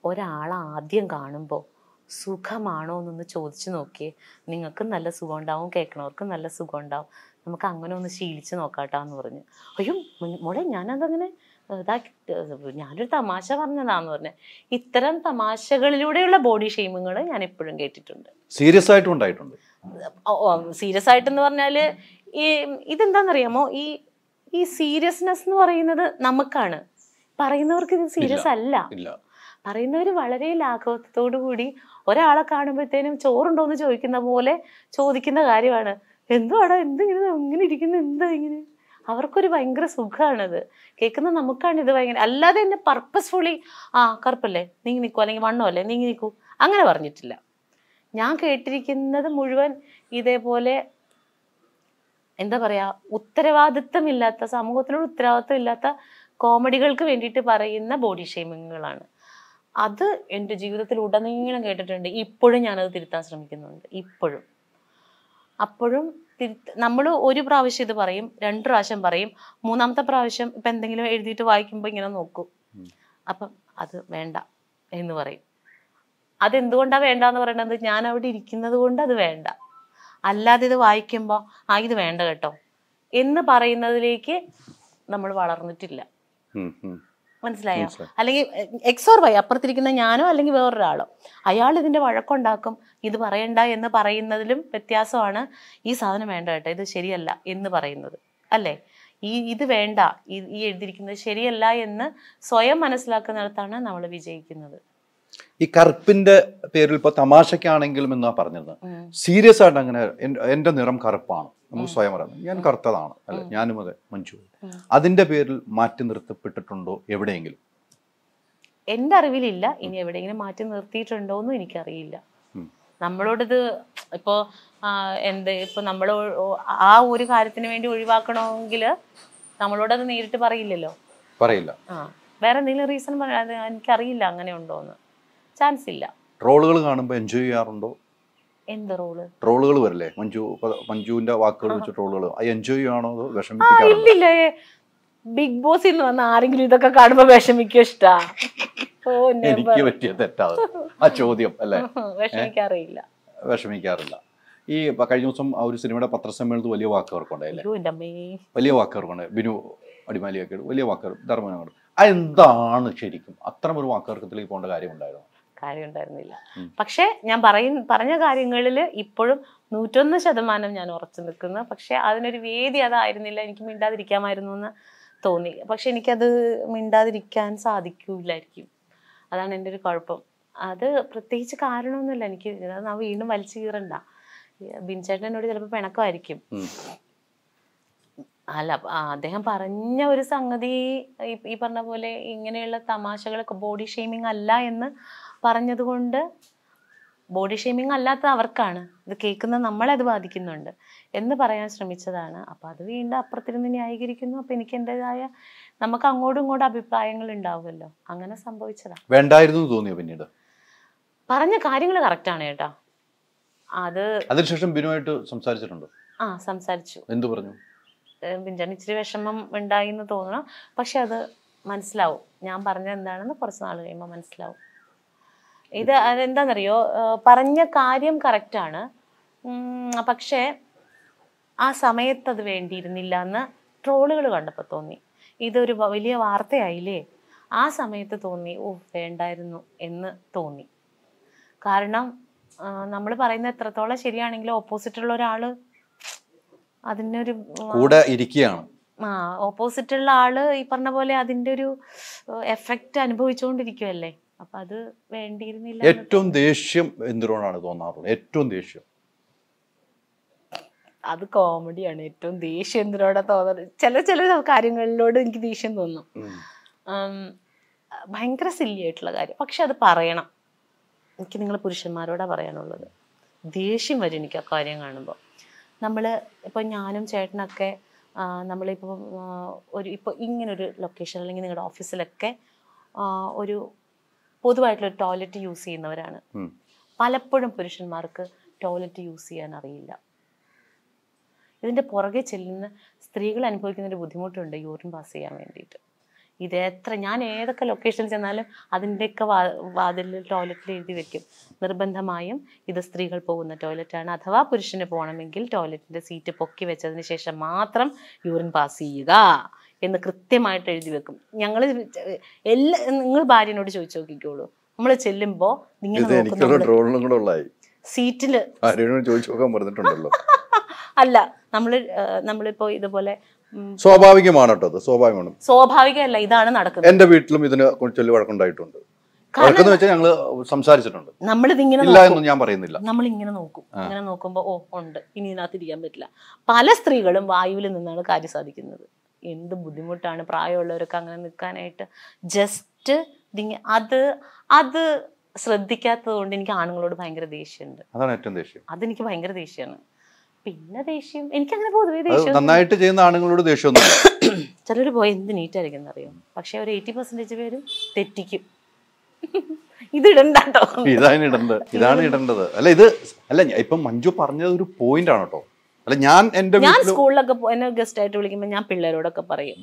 [SPEAKER 2] ഒരാളാദ്യം കാണുമ്പോൾ സുഖമാണോ എന്നൊന്ന് ചോദിച്ചു നോക്കിയേ നിങ്ങൾക്ക് നല്ല സുഖം ഉണ്ടാവും കേൾക്കണവർക്കും നല്ല സുഖം ഉണ്ടാവും നമുക്ക് അങ്ങനെ ഒന്ന് ശീലിച്ചു നോക്കാട്ടാന്ന് പറഞ്ഞു അയ്യോ മോളെ ഞാനതങ്ങനെ ഇതാക്കി ഞാനൊരു തമാശ പറഞ്ഞതാന്ന് പറഞ്ഞ ഇത്തരം തമാശകളിലൂടെയുള്ള ബോഡി ഷെയ്മിങ്ങൾ ഞാൻ എപ്പോഴും കേട്ടിട്ടുണ്ട്
[SPEAKER 1] സീരിയസ് ആയിട്ടും ഉണ്ടായിട്ടുണ്ട്
[SPEAKER 2] സീരിയസ് ആയിട്ടെന്ന് പറഞ്ഞാൽ ഈ ഇതെന്താണെന്നറിയാമോ ഈ ഈ സീരിയസ്നെസ് എന്ന് പറയുന്നത് നമുക്കാണ് പറയുന്നവർക്ക് ഇത് സീരിയസ് അല്ല പറയുന്നവർ വളരെ ലാഘവത്തോടു കൂടി ഒരാളെ കാണുമ്പോഴത്തേനും ചോറുണ്ടോ എന്ന് ചോദിക്കുന്ന പോലെ ചോദിക്കുന്ന കാര്യമാണ് എന്തുവാടാ എന്ത് ഇങ്ങനെ ഇരിക്കുന്നു എന്താ ഇങ്ങനെ അവർക്കൊരു ഭയങ്കര സുഖമാണത് കേൾക്കുന്ന നമുക്കാണ് ഇത് ഭയങ്കര അല്ലാതെ എന്നെ പർപ്പസ്ഫുള്ളി ആ കറുപ്പല്ലേ നീങ്ങി നിൽക്കൂ അല്ലെങ്കിൽ വണ്ണോ അല്ലേ നീങ്ങി നിൽക്കൂ അങ്ങനെ പറഞ്ഞിട്ടില്ല ഞാൻ കേട്ടിരിക്കുന്നത് മുഴുവൻ ഇതേപോലെ എന്താ പറയാ ഉത്തരവാദിത്തമില്ലാത്ത സമൂഹത്തിനോട് ഉത്തരവാദിത്വം ഇല്ലാത്ത കോമഡികൾക്ക് വേണ്ടിയിട്ട് പറയുന്ന ബോഡി ഷെയ്മിങ്ങുകളാണ് അത് എൻ്റെ ജീവിതത്തിൽ ഉടനീളം കേട്ടിട്ടുണ്ട് ഇപ്പോഴും ഞാനത് തിരുത്താൻ ശ്രമിക്കുന്നുണ്ട് ഇപ്പോഴും അപ്പോഴും നമ്മൾ ഒരു പ്രാവശ്യം ഇത് പറയും രണ്ട് പ്രാവശ്യം പറയും മൂന്നാമത്തെ പ്രാവശ്യം ഇപ്പം എന്തെങ്കിലും എഴുതിയിട്ട് വായിക്കുമ്പോൾ ഇങ്ങനെ നോക്കും അപ്പം അത് വേണ്ട എന്ന് പറയും അതെന്തുകൊണ്ടാണ് വേണ്ട എന്ന് പറയുന്നത് ഞാൻ അവിടെ ഇരിക്കുന്നത് കൊണ്ട് അത് വേണ്ട അല്ലാതെ ഇത് വായിക്കുമ്പോൾ ആ ഇത് വേണ്ട കേട്ടോ എന്ന് പറയുന്നതിലേക്ക് നമ്മൾ വളർന്നിട്ടില്ല മനസ്സിലായോ അല്ലെങ്കിൽ എക്സ് ഓർ വൈ അപ്പുറത്തിരിക്കുന്ന ഞാനോ അല്ലെങ്കിൽ വേറൊരാളോ അയാൾ ഇതിന്റെ വഴക്കുണ്ടാക്കും ഇത് പറയണ്ട എന്ന് പറയുന്നതിലും വ്യത്യാസമാണ് ഈ സാധനം വേണ്ട കേട്ടോ ഇത് ശരിയല്ല എന്ന് പറയുന്നത് അല്ലേ ഈ ഇത് വേണ്ട ഈ എഴുതിയിരിക്കുന്നത് ശരിയല്ല എന്ന് സ്വയം മനസ്സിലാക്കുന്നിടത്താണ് നമ്മൾ വിജയിക്കുന്നത്
[SPEAKER 1] ഈ കറുപ്പിന്റെ പേരിൽ ഇപ്പൊ തമാശക്കാണെങ്കിലും എന്നാ പറഞ്ഞത് സീരിയസ് ആയിട്ട് അങ്ങനെ എന്റെ നിറം കറുപ്പാണ് നമുക്ക് സ്വയംവരം ഞാൻ കറുത്തതാണ് അല്ലെ ഞാനും അതെ മഞ്ജു അതിന്റെ പേരിൽ മാറ്റി നിർത്തപ്പെട്ടിട്ടുണ്ടോ എവിടെയെങ്കിലും
[SPEAKER 2] എൻ്റെ അറിവിലില്ല ഇനി എവിടെയെങ്കിലും മാറ്റി നിർത്തിയിട്ടുണ്ടോ എന്നും എനിക്കറിയില്ല നമ്മളോടത് ഇപ്പോ എന്ത് ഇപ്പൊ നമ്മൾ ആ ഒരു കാര്യത്തിന് വേണ്ടി ഒഴിവാക്കണമെങ്കിൽ നമ്മളോടത് നേരിട്ട് പറയില്ലല്ലോ പറയില്ല വേറെ എന്തെങ്കിലും റീസൺ പറയാതെ എനിക്കറിയില്ല അങ്ങനെ ഉണ്ടോന്ന് ചാൻസ് ഇല്ല
[SPEAKER 1] റോളുകൾ കാണുമ്പോൾ എൻജോയ് ചെയ്യാറുണ്ടോ ട്രോളുകൾ വരില്ലേ മഞ്ജു മഞ്ജുവിന്റെ വാക്കുകൾ വെച്ച് ട്രോളുകൾ അത് എൻജോയ് ആണോ അതോ വിഷമിപ്പിക്കാറില്ല
[SPEAKER 2] ബിഗ് ബോസിൽ നിന്ന് വന്ന ആരെങ്കിലും ഇതൊക്കെ കാണുമ്പോ വിഷമിക്കോ ഇഷ്ടാ എനിക്ക് പറ്റിയ
[SPEAKER 1] തെറ്റാ ആ ചോദ്യം അല്ലേ വിഷമിക്കാറില്ല വിഷമിക്കാറില്ല ഈ കഴിഞ്ഞ ദിവസം ആ ഒരു സിനിമയുടെ പത്രസമ്മേളനത്തിൽ വലിയ വാക്കുകൾക്കുണ്ടായില്ലേ വലിയ വാക്കുകൾക്കുണ്ടായി ബിനു അടിമാലിയൊക്കെ വലിയ വാക്കുകൾ ധർമ്മനോട് അതെന്താണ് ശരിക്കും അത്തരം ഒരു വാക്കുകൾക്കത്തിലേക്ക് പോകേണ്ട കാര്യമുണ്ടായിരുന്നു
[SPEAKER 2] കാര്യമുണ്ടായിരുന്നില്ല പക്ഷേ ഞാൻ പറയും പറഞ്ഞ കാര്യങ്ങളിൽ ഇപ്പോഴും നൂറ്റൊന്ന് ശതമാനം ഞാൻ ഉറച്ചു നിൽക്കുന്നു പക്ഷേ അതിനൊരു വേദി അതായിരുന്നില്ല എനിക്ക് മിണ്ടാതിരിക്കാമായിരുന്നു എന്ന് തോന്നി പക്ഷെ എനിക്കത് മിണ്ടാതിരിക്കാൻ സാധിക്കില്ലായിരിക്കും അതാണ് എൻ്റെ ഒരു കുഴപ്പം അത് പ്രത്യേകിച്ച് കാരണമൊന്നുമില്ല എനിക്ക് ഞാൻ വീണ്ടും വലിച്ചു കീറണ്ട ബിൻചേട്ടനോട് ചിലപ്പോൾ പിണക്കമായിരിക്കും അല്ല അദ്ദേഹം പറഞ്ഞ ഒരു സംഗതി ഈ പറഞ്ഞ പോലെ ഇങ്ങനെയുള്ള തമാശകളൊക്കെ ബോഡി ഷെയ്മിങ് അല്ല എന്ന് പറഞ്ഞതുകൊണ്ട് ബോഡി ഷെയ്മിങ് അല്ലാത്ത അവർക്കാണ് ഇത് കേൾക്കുന്ന നമ്മളെ അത് ബാധിക്കുന്നുണ്ട് എന്ന് പറയാൻ ശ്രമിച്ചതാണ് അപ്പോൾ അത് വീണ്ടും അപ്പുറത്തിരുന്ന് ന്യായീകരിക്കുന്നു അപ്പോൾ എനിക്ക് എൻ്റെതായ നമുക്ക് അങ്ങോട്ടും ഇങ്ങോട്ടും അഭിപ്രായങ്ങൾ ഉണ്ടാവുമല്ലോ അങ്ങനെ സംഭവിച്ചതാണ്
[SPEAKER 1] വേണ്ടായിരുന്നു തോന്നിയോ പിന്നീട്
[SPEAKER 2] പറഞ്ഞ കാര്യങ്ങൾ കറക്റ്റാണ് കേട്ടോ അത് അതിനുശേഷം
[SPEAKER 1] ബിനുമായിട്ട് സംസാരിച്ചിട്ടുണ്ടോ
[SPEAKER 2] ആ സംസാരിച്ചു എന്തു പറഞ്ഞു ബിഞ്ചാൻ ഇച്ചിരി വിഷമം ഉണ്ടായി എന്ന് തോന്നണം പക്ഷെ അത് മനസ്സിലാവും ഞാൻ പറഞ്ഞത് എന്താണെന്ന് കുറച്ച് നാൾ കഴിയുമ്പോൾ മനസ്സിലാവും ഇത് അതെന്താണെന്നറിയോ പറഞ്ഞ കാര്യം കറക്റ്റാണ് പക്ഷേ ആ സമയത്ത് അത് വേണ്ടിയിരുന്നില്ല എന്ന് ട്രോളുകൾ കണ്ടപ്പോൾ തോന്നി ഇതൊരു വലിയ വാർത്തയായില്ലേ ആ സമയത്ത് തോന്നി ഓ വേണ്ടായിരുന്നു എന്ന് തോന്നി കാരണം നമ്മൾ പറയുന്ന എത്രത്തോളം ശരിയാണെങ്കിലും ഓപ്പോസിറ്റുള്ള ഒരാൾ അതിനൊരു കൂടെ ഇരിക്കുകയാണ് ആ ഓപ്പോസിറ്റുള്ള ആള് ഈ പറഞ്ഞ പോലെ അതിൻ്റെ ഒരു എഫക്റ്റ് അനുഭവിച്ചുകൊണ്ടിരിക്കുമല്ലേ അപ്പൊ അത് വേണ്ടിയിരുന്നില്ല ഏറ്റവും
[SPEAKER 1] ദേഷ്യം എന്തിനോടാണ് തോന്നാറുള്ളത് ഏറ്റവും ദേഷ്യം
[SPEAKER 2] അത് കോമഡിയാണ് ഏറ്റവും ദേഷ്യം എന്തിനോടാ തോന്നുന്നത് ചില ചില കാര്യങ്ങളിലോട് എനിക്ക് ദേഷ്യം തോന്നും ഭയങ്കര സില്ലിയായിട്ടുള്ള കാര്യം പക്ഷെ അത് പറയണം എനിക്ക് നിങ്ങൾ പുരുഷന്മാരോടാ പറയാനുള്ളത് ദേഷ്യം വരും എനിക്ക് ആ കാര്യം കാണുമ്പോൾ നമ്മൾ ഇപ്പോൾ ഞാനും ചേട്ടനൊക്കെ നമ്മളിപ്പോൾ ഒരു ഇപ്പോൾ ഇങ്ങനൊരു ലൊക്കേഷൻ അല്ലെങ്കിൽ നിങ്ങളുടെ ഓഫീസിലൊക്കെ ഒരു പൊതുവായിട്ടുള്ള ടോയ്ലറ്റ് യൂസ് ചെയ്യുന്നവരാണ് പലപ്പോഴും പുരുഷന്മാർക്ക് ടോയ്ലറ്റ് യൂസ് ചെയ്യാൻ അറിയില്ല ഇതിൻ്റെ പുറകെ ചെല്ലുന്ന സ്ത്രീകൾ അനുഭവിക്കുന്ന ഒരു ബുദ്ധിമുട്ടുണ്ട് യൂറിൻ പാസ് ചെയ്യാൻ വേണ്ടിയിട്ട് ഇത് എത്ര ഞാൻ ഏതൊക്കെ ലൊക്കേഷനിൽ ചെന്നാലും അതിൻ്റെയൊക്കെ വാ വാതിലിൽ ടോയ്ലറ്റിൽ എഴുതി വെക്കും നിർബന്ധമായും ഇത് സ്ത്രീകൾ പോകുന്ന ടോയ്ലറ്റാണ് അഥവാ പുരുഷന് പോകണമെങ്കിൽ ടോയ്ലറ്റിൻ്റെ സീറ്റ് പൊക്കി വെച്ചതിന് ശേഷം മാത്രം യൂറിൻ പാസ് ചെയ്യുക എന്ന് കൃത്യമായിട്ട് എഴുതി വെക്കും ഞങ്ങൾ എല്ലാ നിങ്ങൾ ഭാര്യനോട് ചോദിച്ചു നോക്കിക്കോളൂ നമ്മൾ ചെല്ലുമ്പോൾ നിങ്ങൾ സീറ്റില് അല്ല നമ്മൾ നമ്മളിപ്പോ ഇതുപോലെ
[SPEAKER 1] സ്വാഭാവികമാണ് സ്വാഭാവികമാണ്
[SPEAKER 2] സ്വാഭാവികമല്ല ഇതാണ് നടക്കുന്നത് എന്റെ
[SPEAKER 1] വീട്ടിലും ഇതിനെ ചൊല്ലി വഴക്കുണ്ടായിട്ടുണ്ട് സംസാരിച്ചിട്ടുണ്ട് നമ്മളിതിങ്ങനെ ഞാൻ പറയുന്നില്ല നമ്മൾ
[SPEAKER 2] ഇങ്ങനെ നോക്കും ഇങ്ങനെ നോക്കുമ്പോൾ ഓ ഉണ്ട് ഇനി ഇതിനകത്ത് ഇരിക്കാൻ പറ്റില്ല പല സ്ത്രീകളും വായുവിൽ നിന്നാണ് കാര്യം സാധിക്കുന്നത് എന്ത് ബുദ്ധിമുട്ടാണ് പ്രായമുള്ളവരൊക്കെ അങ്ങനെ നിൽക്കാനായിട്ട് ജസ്റ്റ് അത് അത് ശ്രദ്ധിക്കാത്തത് കൊണ്ട് എനിക്ക് ആണുങ്ങളോട് ഭയങ്കര ദേഷ്യമുണ്ട്
[SPEAKER 1] അതാണ് ഏറ്റവും ദേഷ്യം
[SPEAKER 2] അതെനിക്ക് ഭയങ്കര ദേഷ്യമാണ് പിന്നെ ദേഷ്യം എനിക്ക് അങ്ങനെ പൊതുവേ ദേഷ്യം നന്നായിട്ട്
[SPEAKER 1] ചെയ്യുന്ന ആണുങ്ങളോട് ദേഷ്യം
[SPEAKER 2] ചിലർ പോയി എന്ത് നീറ്റായിരിക്കും എന്നറിയാം പക്ഷെ ഒരു എയ്റ്റി പെർസെൻറ്റേജ് പേരും തെറ്റിക്കും ഇതിടണ്ടോ ഇതാണ്
[SPEAKER 1] ഇടേണ്ടത് ഇതാണ് ഇടേണ്ടത് അല്ല ഇത് അല്ല ഇപ്പം മഞ്ജു പറഞ്ഞത് ഒരു പോയിന്റ് ആണ് കേട്ടോ അല്ല ഞാൻ എന്റെ ഞാൻ
[SPEAKER 2] സ്കൂളിലൊക്കെ എന്നെ ഗസ്റ്റ് ആയിട്ട് വിളിക്കുമ്പോൾ ഞാൻ പിള്ളേരോടൊക്കെ പറയും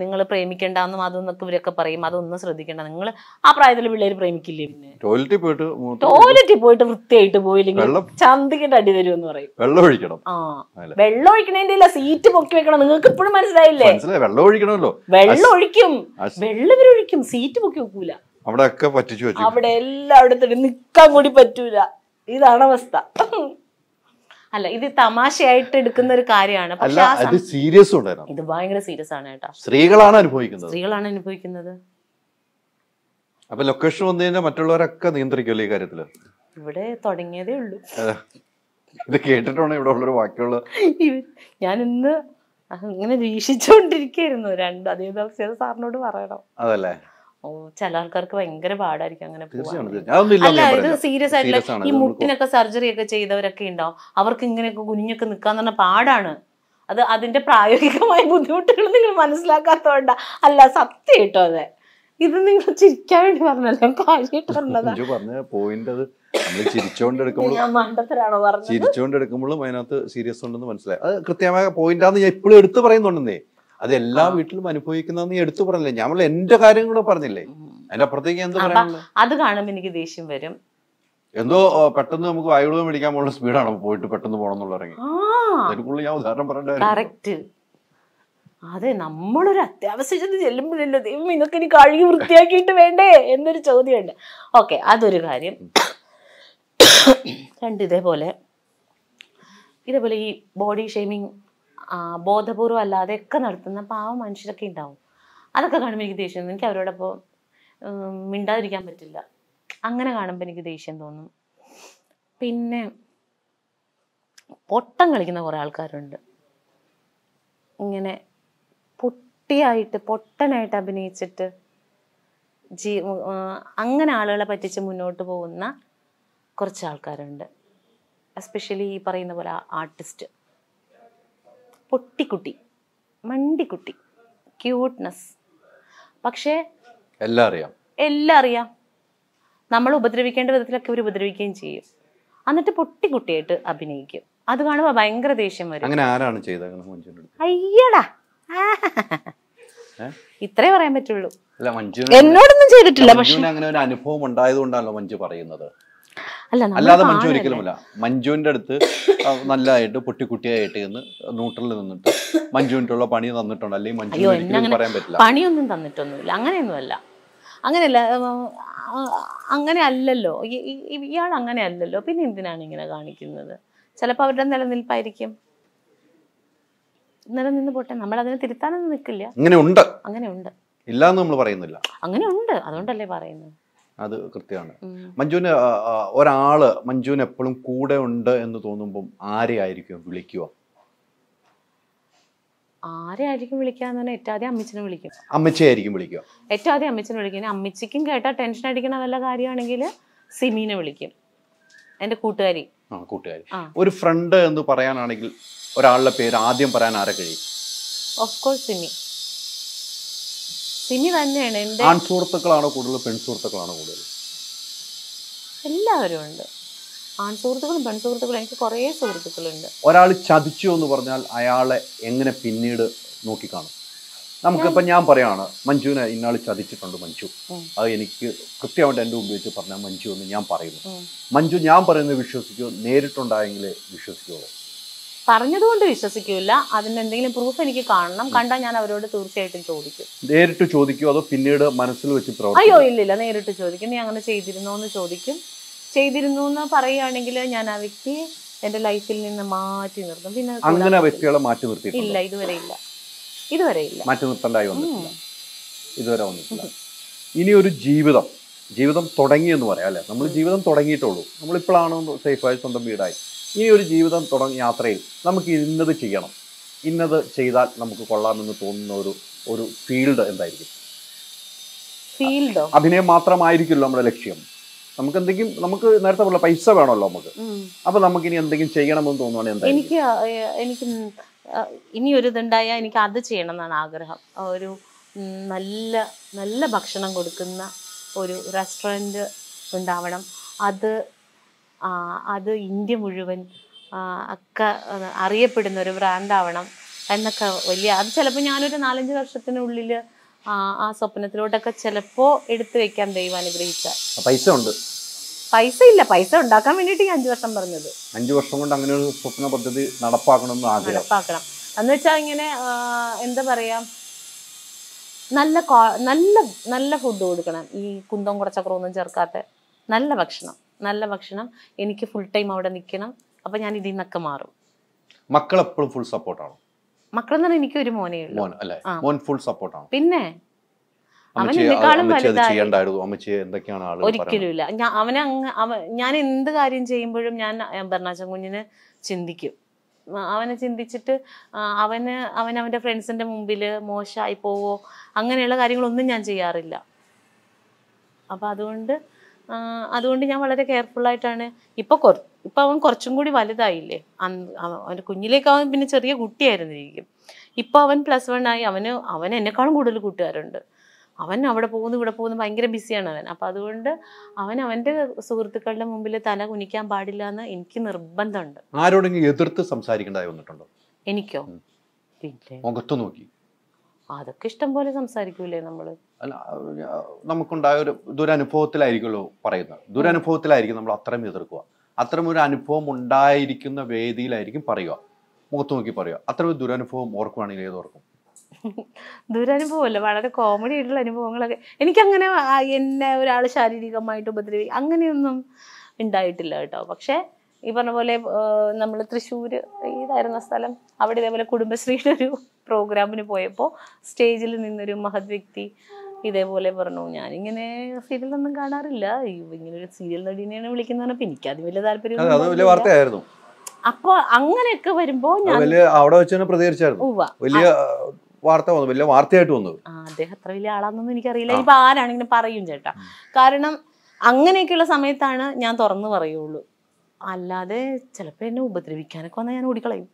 [SPEAKER 2] നിങ്ങൾ പ്രേമിക്കണ്ടെന്നും അതൊന്നൊക്കെ ഇവരൊക്കെ പറയും അതൊന്നും ശ്രദ്ധിക്കണ്ട നിങ്ങൾ ആ പ്രായത്തിൽ പിള്ളേർ പ്രേമിക്കില്ലേ പിന്നെ
[SPEAKER 1] ടോയ്ലറ്റിൽ പോയിട്ട് ടോയ്ലറ്റിൽ
[SPEAKER 2] പോയിട്ട് വൃത്തിയായിട്ട് പോയില്ലെങ്കിൽ ചന്തിക്കിന്റെ അടി തരുമെന്ന് എന്ന് പറയും വെള്ളം ഒഴിക്കണം ആ വെള്ളം ഒഴിക്കണേന്റെ സീറ്റ് പൊക്കി വെക്കണം നിങ്ങൾക്ക് ഇപ്പോഴും മനസ്സിലായില്ലേ
[SPEAKER 1] വെള്ളം ഒഴിക്കണമല്ലോ വെള്ളം ഒഴിക്കും വെള്ളം
[SPEAKER 2] ഇവരൊഴിക്കും സീറ്റ് പൊക്കി വെക്കൂല
[SPEAKER 1] അവിടെ ഒക്കെ
[SPEAKER 2] അവിടെ എല്ലായിടത്തും നിക്കാൻ കൂടി പറ്റൂല ഇതാണ് അവസ്ഥ അല്ല ഇത് തമാശയായിട്ട് എടുക്കുന്ന ഒരു കാര്യമാണ് അത് സീരിയസ് ഇത് ഭയങ്കര സീരിയസ് ആണ് കേട്ടോ
[SPEAKER 1] സ്ത്രീകളാണ് അനുഭവിക്കുന്നത്
[SPEAKER 2] സ്ത്രീകളാണ് അനുഭവിക്കുന്നത്
[SPEAKER 1] അപ്പൊ ലൊക്കേഷൻ വന്നു കഴിഞ്ഞാൽ മറ്റുള്ളവരൊക്കെ നിയന്ത്രിക്കുമല്ലോ ഈ കാര്യത്തില്
[SPEAKER 2] ഇവിടെ തുടങ്ങിയതേ ഉള്ളൂ
[SPEAKER 1] ഇത് കേട്ടിട്ടാണ് ഇവിടെ ഉള്ളൊരു ബാക്കിയുള്ള
[SPEAKER 2] ഞാൻ ഇന്ന് അങ്ങനെ വീക്ഷിച്ചോണ്ടിരിക്കുന്നു രണ്ട് അതേ ദിവസം സാറിനോട് പറയണം അതല്ലേ ഓ ചില ആൾക്കാർക്ക് ഭയങ്കര പാടായിരിക്കും അങ്ങനെ അല്ല ഇത് സീരിയസ് ആയിട്ടുള്ള ഈ മുട്ടിനൊക്കെ സർജറി ഒക്കെ ചെയ്തവരൊക്കെ ഉണ്ടാവും അവർക്ക് ഇങ്ങനെയൊക്കെ കുഞ്ഞൊക്കെ നിൽക്കാന്ന് പറഞ്ഞാൽ പാടാണ് അത് അതിന്റെ പ്രായോഗികമായ ബുദ്ധിമുട്ടുകൾ നിങ്ങൾ മനസ്സിലാക്കാത്തോണ്ട അല്ല സത്യം കേട്ടോ അതെ ഇത് നിങ്ങൾ ചിരിക്കാൻ വേണ്ടി പറഞ്ഞല്ലോ കാര്യമായിട്ട്
[SPEAKER 1] പറഞ്ഞ പോയിന്റ് നമ്മൾ ചിരിച്ചോണ്ടെടുക്കുമ്പോഴും അതിനകത്ത് സീരിയസ് ഉണ്ടെന്ന് മനസ്സിലായി അത് കൃത്യമായ പോയിന്റാന്ന് ഞാൻ ഇപ്പോഴും എടുത്തു പറയുന്നുണ്ടെന്നേ അത് എല്ലാ വീട്ടിലും അനുഭവിക്കുന്ന നീ എടുത്തു പറഞ്ഞില്ലേ ഞമ്മൾ എന്റെ കാര്യം കൂടെ പറഞ്ഞില്ലേ അതിന്റെ അപ്പുറത്തേക്ക് എന്ത്
[SPEAKER 2] അത് കാണും എനിക്ക് ദേഷ്യം വരും
[SPEAKER 1] എന്തോ പെട്ടെന്ന് നമുക്ക് വായുവിളം മേടിക്കാൻ പോകുന്ന സ്പീഡാണ് പോയിട്ട് പെട്ടെന്ന് പോകണമെന്നുള്ള ഇറങ്ങി ഞാൻ ഉദാഹരണം പറഞ്ഞിട്ട്
[SPEAKER 2] അതെ നമ്മളൊരു അത്യാവശ്യത്തിന് ചെല്ലുമ്പോഴല്ലോ ദൈവം ഇതൊക്കെ ഇനി കഴുകി വൃത്തിയാക്കിയിട്ട് വേണ്ടേ എന്നൊരു ചോദ്യമുണ്ട് ഓക്കെ അതൊരു കാര്യം രണ്ട് ഇതേപോലെ ഇതേപോലെ ഈ ബോഡി ഷെയ്മിങ് ബോധപൂർവം അല്ലാതെ ഒക്കെ നടത്തുന്ന പാവ മനുഷ്യരൊക്കെ ഉണ്ടാവും അതൊക്കെ കാണുമ്പോൾ എനിക്ക് ദേഷ്യം എനിക്ക് അവരോടൊപ്പം മിണ്ടാതിരിക്കാൻ പറ്റില്ല അങ്ങനെ കാണുമ്പോൾ എനിക്ക് ദേഷ്യം തോന്നും പിന്നെ പൊട്ടം കളിക്കുന്ന കുറേ ആൾക്കാരുണ്ട് ഇങ്ങനെ പൊട്ടിയായിട്ട് പൊട്ടനായിട്ട് അഭിനയിച്ചിട്ട് ജീ അങ്ങനെ ആളുകളെ പറ്റിച്ച് മുന്നോട്ട് പോകുന്ന കുറച്ച് ആൾക്കാരുണ്ട് എസ്പെഷ്യലി ഈ പറയുന്ന പോലെ ആർട്ടിസ്റ്റ് പൊട്ടിക്കുട്ടി മണ്ടിക്കുട്ടി ക്യൂട്ട്നെസ് പക്ഷേ എല്ലാം അറിയാം എല്ലാം അറിയാം നമ്മൾ ഉപദ്രവിക്കേണ്ട വിധത്തിലൊക്കെ അവർ ഉപദ്രവിക്കുകയും ചെയ്യും എന്നിട്ട് പൊട്ടിക്കുട്ടിയായിട്ട് അഭിനയിക്കും അത് കാണുമ്പോൾ ഭയങ്കര ദേഷ്യം വരും അങ്ങനെ ആരാണ് അയ്യടാ ഇത്രേ പറയാൻ പറ്റുള്ളൂ
[SPEAKER 1] എന്നോടൊന്നും ചെയ്തിട്ടില്ല പക്ഷെ അങ്ങനെ ഒരു അനുഭവം ഉണ്ടായതുകൊണ്ടാണല്ലോ മഞ്ജു പറയുന്നത്
[SPEAKER 2] അല്ലാതെ മഞ്ജു ഒരിക്കലുമല്ല
[SPEAKER 1] മഞ്ജുവിന്റെ അടുത്ത് നല്ലതായിട്ട് പൊട്ടിക്കുട്ടിയായിട്ട് എന്ന് ന്യൂട്രലിൽ നിന്നിട്ട് ഉള്ള പണി തന്നിട്ടുണ്ട് അല്ലെങ്കിൽ മഞ്ജു പറയാൻ പറ്റില്ല പണിയൊന്നും
[SPEAKER 2] തന്നിട്ടൊന്നുമില്ല അങ്ങനെയൊന്നുമല്ല അങ്ങനെയല്ല അങ്ങനെ അല്ലല്ലോ ഇയാൾ അങ്ങനെ അല്ലല്ലോ പിന്നെ എന്തിനാണ് ഇങ്ങനെ കാണിക്കുന്നത് ചിലപ്പോൾ അവരുടെ നിലനിൽപ്പായിരിക്കും നിലനിന്ന് പോട്ടെ നമ്മൾ അതിനെ തിരുത്താനൊന്നും നിൽക്കില്ല അങ്ങനെ ഉണ്ട് അങ്ങനെ ഉണ്ട് നമ്മൾ പറയുന്നില്ല അങ്ങനെ ഉണ്ട് അതുകൊണ്ടല്ലേ പറയുന്നത്
[SPEAKER 1] അത് കൃത്യമാണ് മഞ്ജുവിന് ഒരാള് മഞ്ജുവിന് എപ്പോഴും കൂടെ ഉണ്ട് എന്ന് തോന്നുമ്പോൾ ആരെയായിരിക്കും വിളിക്കുക
[SPEAKER 2] ആരെയായിരിക്കും വിളിക്കാന്ന് പറഞ്ഞാൽ ഏറ്റവും അമ്മച്ചിനെ വിളിക്കും
[SPEAKER 1] അമ്മച്ചിയായിരിക്കും വിളിക്കുക
[SPEAKER 2] ഏറ്റവും ആദ്യം അമ്മച്ചിനെ വിളിക്കും അമ്മച്ചിക്കും കേട്ടാ ടെൻഷൻ അടിക്കണ വല്ല കാര്യമാണെങ്കിൽ സിമീനെ വിളിക്കും എന്റെ കൂട്ടുകാരി
[SPEAKER 1] ആ കൂട്ടുകാരി ഒരു ഫ്രണ്ട് എന്ന് പറയാനാണെങ്കിൽ ഒരാളുടെ പേര് ആദ്യം പറയാൻ ആരെ കഴിയും
[SPEAKER 2] ഓഫ് കോഴ്സ് സിമി സിനി തന്നെയാണ് എന്റെ ആൺ
[SPEAKER 1] സുഹൃത്തുക്കളാണോ കൂടുതൽ പെൺ സുഹൃത്തുക്കളാണോ കൂടുതൽ
[SPEAKER 2] എല്ലാവരും ഉണ്ട് ആൺ സുഹൃത്തുക്കളും പെൺ സുഹൃത്തുക്കളും എനിക്ക് കുറേ സുഹൃത്തുക്കളുണ്ട്
[SPEAKER 1] ഒരാൾ ചതിച്ചു എന്ന് പറഞ്ഞാൽ അയാളെ എങ്ങനെ പിന്നീട് നോക്കിക്കാണും നമുക്കിപ്പോൾ ഞാൻ പറയാണ് മഞ്ജുവിനെ ഇന്നാൾ ചതിച്ചിട്ടുണ്ട് മഞ്ജു അത് എനിക്ക് കൃത്യമായിട്ട് എൻ്റെ മുമ്പ് വെച്ച് പറഞ്ഞാൽ മഞ്ജു എന്ന് ഞാൻ പറയുന്നു മഞ്ജു ഞാൻ പറയുന്നത് വിശ്വസിക്കുമോ നേരിട്ടുണ്ടായെങ്കിലേ വിശ്വസിക്കുള്ളൂ
[SPEAKER 2] പറഞ്ഞതുകൊണ്ട് വിശ്വസിക്കില്ല അതിന് എന്തെങ്കിലും പ്രൂഫ് എനിക്ക് കാണണം കണ്ടാൽ ഞാൻ അവരോട് തീർച്ചയായിട്ടും ചോദിക്കും
[SPEAKER 1] നേരിട്ട് ചോദിക്കും അതോ പിന്നീട് മനസ്സിൽ വെച്ച് അയ്യോ
[SPEAKER 2] ഇല്ലില്ല നേരിട്ട് ചോദിക്കും നീ അങ്ങനെ ചെയ്തിരുന്നോ എന്ന് ചോദിക്കും ചെയ്തിരുന്നു എന്ന് പറയുകയാണെങ്കിൽ ഞാൻ ആ വ്യക്തിയെ എന്റെ ലൈഫിൽ നിന്ന് മാറ്റി നിർത്തും പിന്നെ അങ്ങനെ വ്യക്തികളെ
[SPEAKER 1] മാറ്റി നിർത്തി ഇല്ല
[SPEAKER 2] ഇതുവരെ ഇല്ല ഇതുവരെ ഇല്ല
[SPEAKER 1] മാറ്റി നിർത്തണ്ടായി ഇതുവരെ ഇനി ഒരു ജീവിതം ജീവിതം തുടങ്ങി എന്ന് പറയാം അല്ലെ നമ്മൾ ജീവിതം തുടങ്ങിയിട്ടുള്ളൂ നമ്മളിപ്പോഴാണ് സേഫായി സ്വന്തം വീടായി ഈ ഒരു ജീവിതം തുടങ്ങിയ യാത്രയിൽ നമുക്ക് ഇന്നത് ചെയ്യണം ഇന്നത് ചെയ്താൽ നമുക്ക് കൊള്ളാമെന്ന് തോന്നുന്ന ഒരു ഒരു ഫീൽഡ് എന്തായിരിക്കും ഫീൽഡോ അഭിനയം മാത്രമായിരിക്കുമല്ലോ നമ്മുടെ ലക്ഷ്യം നമുക്ക് എന്തെങ്കിലും നമുക്ക് നേരത്തെ പറഞ്ഞ പൈസ വേണമല്ലോ നമുക്ക് അപ്പൊ നമുക്ക് ഇനി എന്തെങ്കിലും ചെയ്യണമെന്ന് തോന്നുവാണെങ്കിൽ എനിക്ക്
[SPEAKER 2] എനിക്ക് ഇനി ഒരു ഇതുണ്ടായാൽ എനിക്ക് അത് ചെയ്യണം എന്നാണ് ആഗ്രഹം ഒരു നല്ല നല്ല ഭക്ഷണം കൊടുക്കുന്ന ഒരു റെസ്റ്റോറൻറ്റ് ഉണ്ടാവണം അത് അത് ഇന്ത്യ മുഴുവൻ ഒക്കെ അറിയപ്പെടുന്ന ഒരു ബ്രാൻഡാവണം എന്നൊക്കെ വലിയ അത് ചിലപ്പോൾ ഞാനൊരു നാലഞ്ച് വർഷത്തിനുള്ളിൽ ആ സ്വപ്നത്തിലോട്ടൊക്കെ ചിലപ്പോൾ എടുത്തു വെക്കാൻ ദൈവം അനുഗ്രഹിച്ച പൈസ ഉണ്ട് പൈസ ഇല്ല പൈസ ഉണ്ടാക്കാൻ വേണ്ടിയിട്ട് ഞാൻ അഞ്ചു വർഷം പറഞ്ഞത്
[SPEAKER 1] അഞ്ചു വർഷം കൊണ്ട് അങ്ങനെ ഒരു സ്വപ്ന പദ്ധതി നടപ്പാക്കണം
[SPEAKER 2] നടപ്പാക്കണം എന്ന് വെച്ചാൽ ഇങ്ങനെ എന്താ പറയാ നല്ല നല്ല നല്ല ഫുഡ് കൊടുക്കണം ഈ കുന്തം ഒന്നും ചേർക്കാത്ത നല്ല ഭക്ഷണം നല്ല ഭക്ഷണം എനിക്ക് ഫുൾ ടൈം അവിടെ നിൽക്കണം അപ്പം ഞാൻ ഇതിൽ നിന്നൊക്കെ മാറും
[SPEAKER 1] മക്കൾ എപ്പോഴും ഫുൾ സപ്പോർട്ടാണോ
[SPEAKER 2] എന്ന് പറഞ്ഞാൽ എനിക്ക് ഒരു മോനേ ഉള്ളൂ മോൻ അവൻ സപ്പോർട്ടാണ് പിന്നെ
[SPEAKER 1] ഒരിക്കലുമില്ല
[SPEAKER 2] അവനെ ഞാൻ എന്ത് കാര്യം ചെയ്യുമ്പോഴും ഞാൻ ഭരണാശം കുഞ്ഞിന് ചിന്തിക്കും അവനെ ചിന്തിച്ചിട്ട് അവന് അവൻ അവൻ്റെ ഫ്രണ്ട്സിൻ്റെ മുമ്പിൽ മോശമായി പോവോ അങ്ങനെയുള്ള കാര്യങ്ങളൊന്നും ഞാൻ ചെയ്യാറില്ല അപ്പം അതുകൊണ്ട് അതുകൊണ്ട് ഞാൻ വളരെ കെയർഫുൾ ആയിട്ടാണ് ഇപ്പൊ ഇപ്പൊ അവൻ കുറച്ചും കൂടി വലുതായില്ലേ അവന്റെ കുഞ്ഞിലേക്ക് അവൻ പിന്നെ ചെറിയ കുട്ടിയായിരുന്നിരിക്കും ഇപ്പൊ അവൻ പ്ലസ് വൺ ആയി അവന് അവൻ എന്നെക്കാളും കൂടുതൽ കൂട്ടുകാരുണ്ട് അവൻ അവിടെ പോകുന്നു ഇവിടെ പോകുന്നു ഭയങ്കര ബിസിയാണ് അവൻ അപ്പൊ അതുകൊണ്ട് അവൻ അവന്റെ സുഹൃത്തുക്കളുടെ മുമ്പിൽ തല കുനിക്കാൻ പാടില്ല എന്ന് എനിക്ക് നിർബന്ധമുണ്ട്
[SPEAKER 1] ആരോടെങ്കിലും എതിർത്ത് സംസാരിക്കേണ്ടതായി വന്നിട്ടുണ്ടോ എനിക്കോ മുഖത്ത് നോക്കി
[SPEAKER 2] അതൊക്കെ ഇഷ്ടം പോലെ സംസാരിക്കൂലേ നമ്മള്
[SPEAKER 1] അല്ല നമുക്കുണ്ടായ ഒരു ദുരനുഭവത്തിലായിരിക്കുമല്ലോ പറയുന്നത് ദുരനുഭവത്തിലായിരിക്കും നമ്മൾ അത്രയും എതിർക്കുക അത്തരം ഒരു അനുഭവം ഉണ്ടായിരിക്കുന്ന വേദിയിലായിരിക്കും പറയുക മുഖത്ത് നോക്കി പറയുക അത്തരം ഒരു ദുരനുഭവം ഓർക്കുവാണെങ്കിൽ ഏത് ഓർക്കും
[SPEAKER 2] ദുരനുഭവമല്ല വളരെ കോമഡി ആയിട്ടുള്ള അനുഭവങ്ങളൊക്കെ എനിക്കങ്ങനെ എന്നെ ഒരാൾ ശാരീരികമായിട്ട് ഉപദ്രവി അങ്ങനെയൊന്നും ഉണ്ടായിട്ടില്ല കേട്ടോ പക്ഷേ ഈ പറഞ്ഞ പോലെ നമ്മൾ തൃശ്ശൂർ ഇതായിരുന്ന സ്ഥലം അവിടെ ഇതേപോലെ കുടുംബശ്രീയുടെ ഒരു പ്രോഗ്രാമിന് പോയപ്പോൾ സ്റ്റേജിൽ നിന്നൊരു മഹത് വ്യക്തി ഇതേപോലെ പറഞ്ഞു ഞാനിങ്ങനെ സീരിയലൊന്നും കാണാറില്ല ഇങ്ങനെ ഒരു സീരിയൽ നടീനെയാണ് വിളിക്കുന്നതാണ് എനിക്ക് അതിന് വലിയ താല്പര്യം അപ്പൊ അങ്ങനെയൊക്കെ വരുമ്പോ ഞാൻ
[SPEAKER 1] അവിടെ വെച്ച് പ്രതികരിച്ചായിരുന്നു വലിയ വാർത്ത വന്നു വലിയ വാർത്തയായിട്ട് വന്നു
[SPEAKER 2] അദ്ദേഹം അത്ര വലിയ ആളാണെന്നൊന്നും എനിക്കറിയില്ല ഇപ്പൊ ആരാണെങ്കിലും പറയും ചേട്ടാ കാരണം അങ്ങനെയൊക്കെയുള്ള സമയത്താണ് ഞാൻ തുറന്നു പറയുള്ളൂ അല്ലാതെ ചിലപ്പോൾ എന്നെ ഉപദ്രവിക്കാനൊക്കെ വന്നാൽ ഞാൻ ഓടിക്കളയും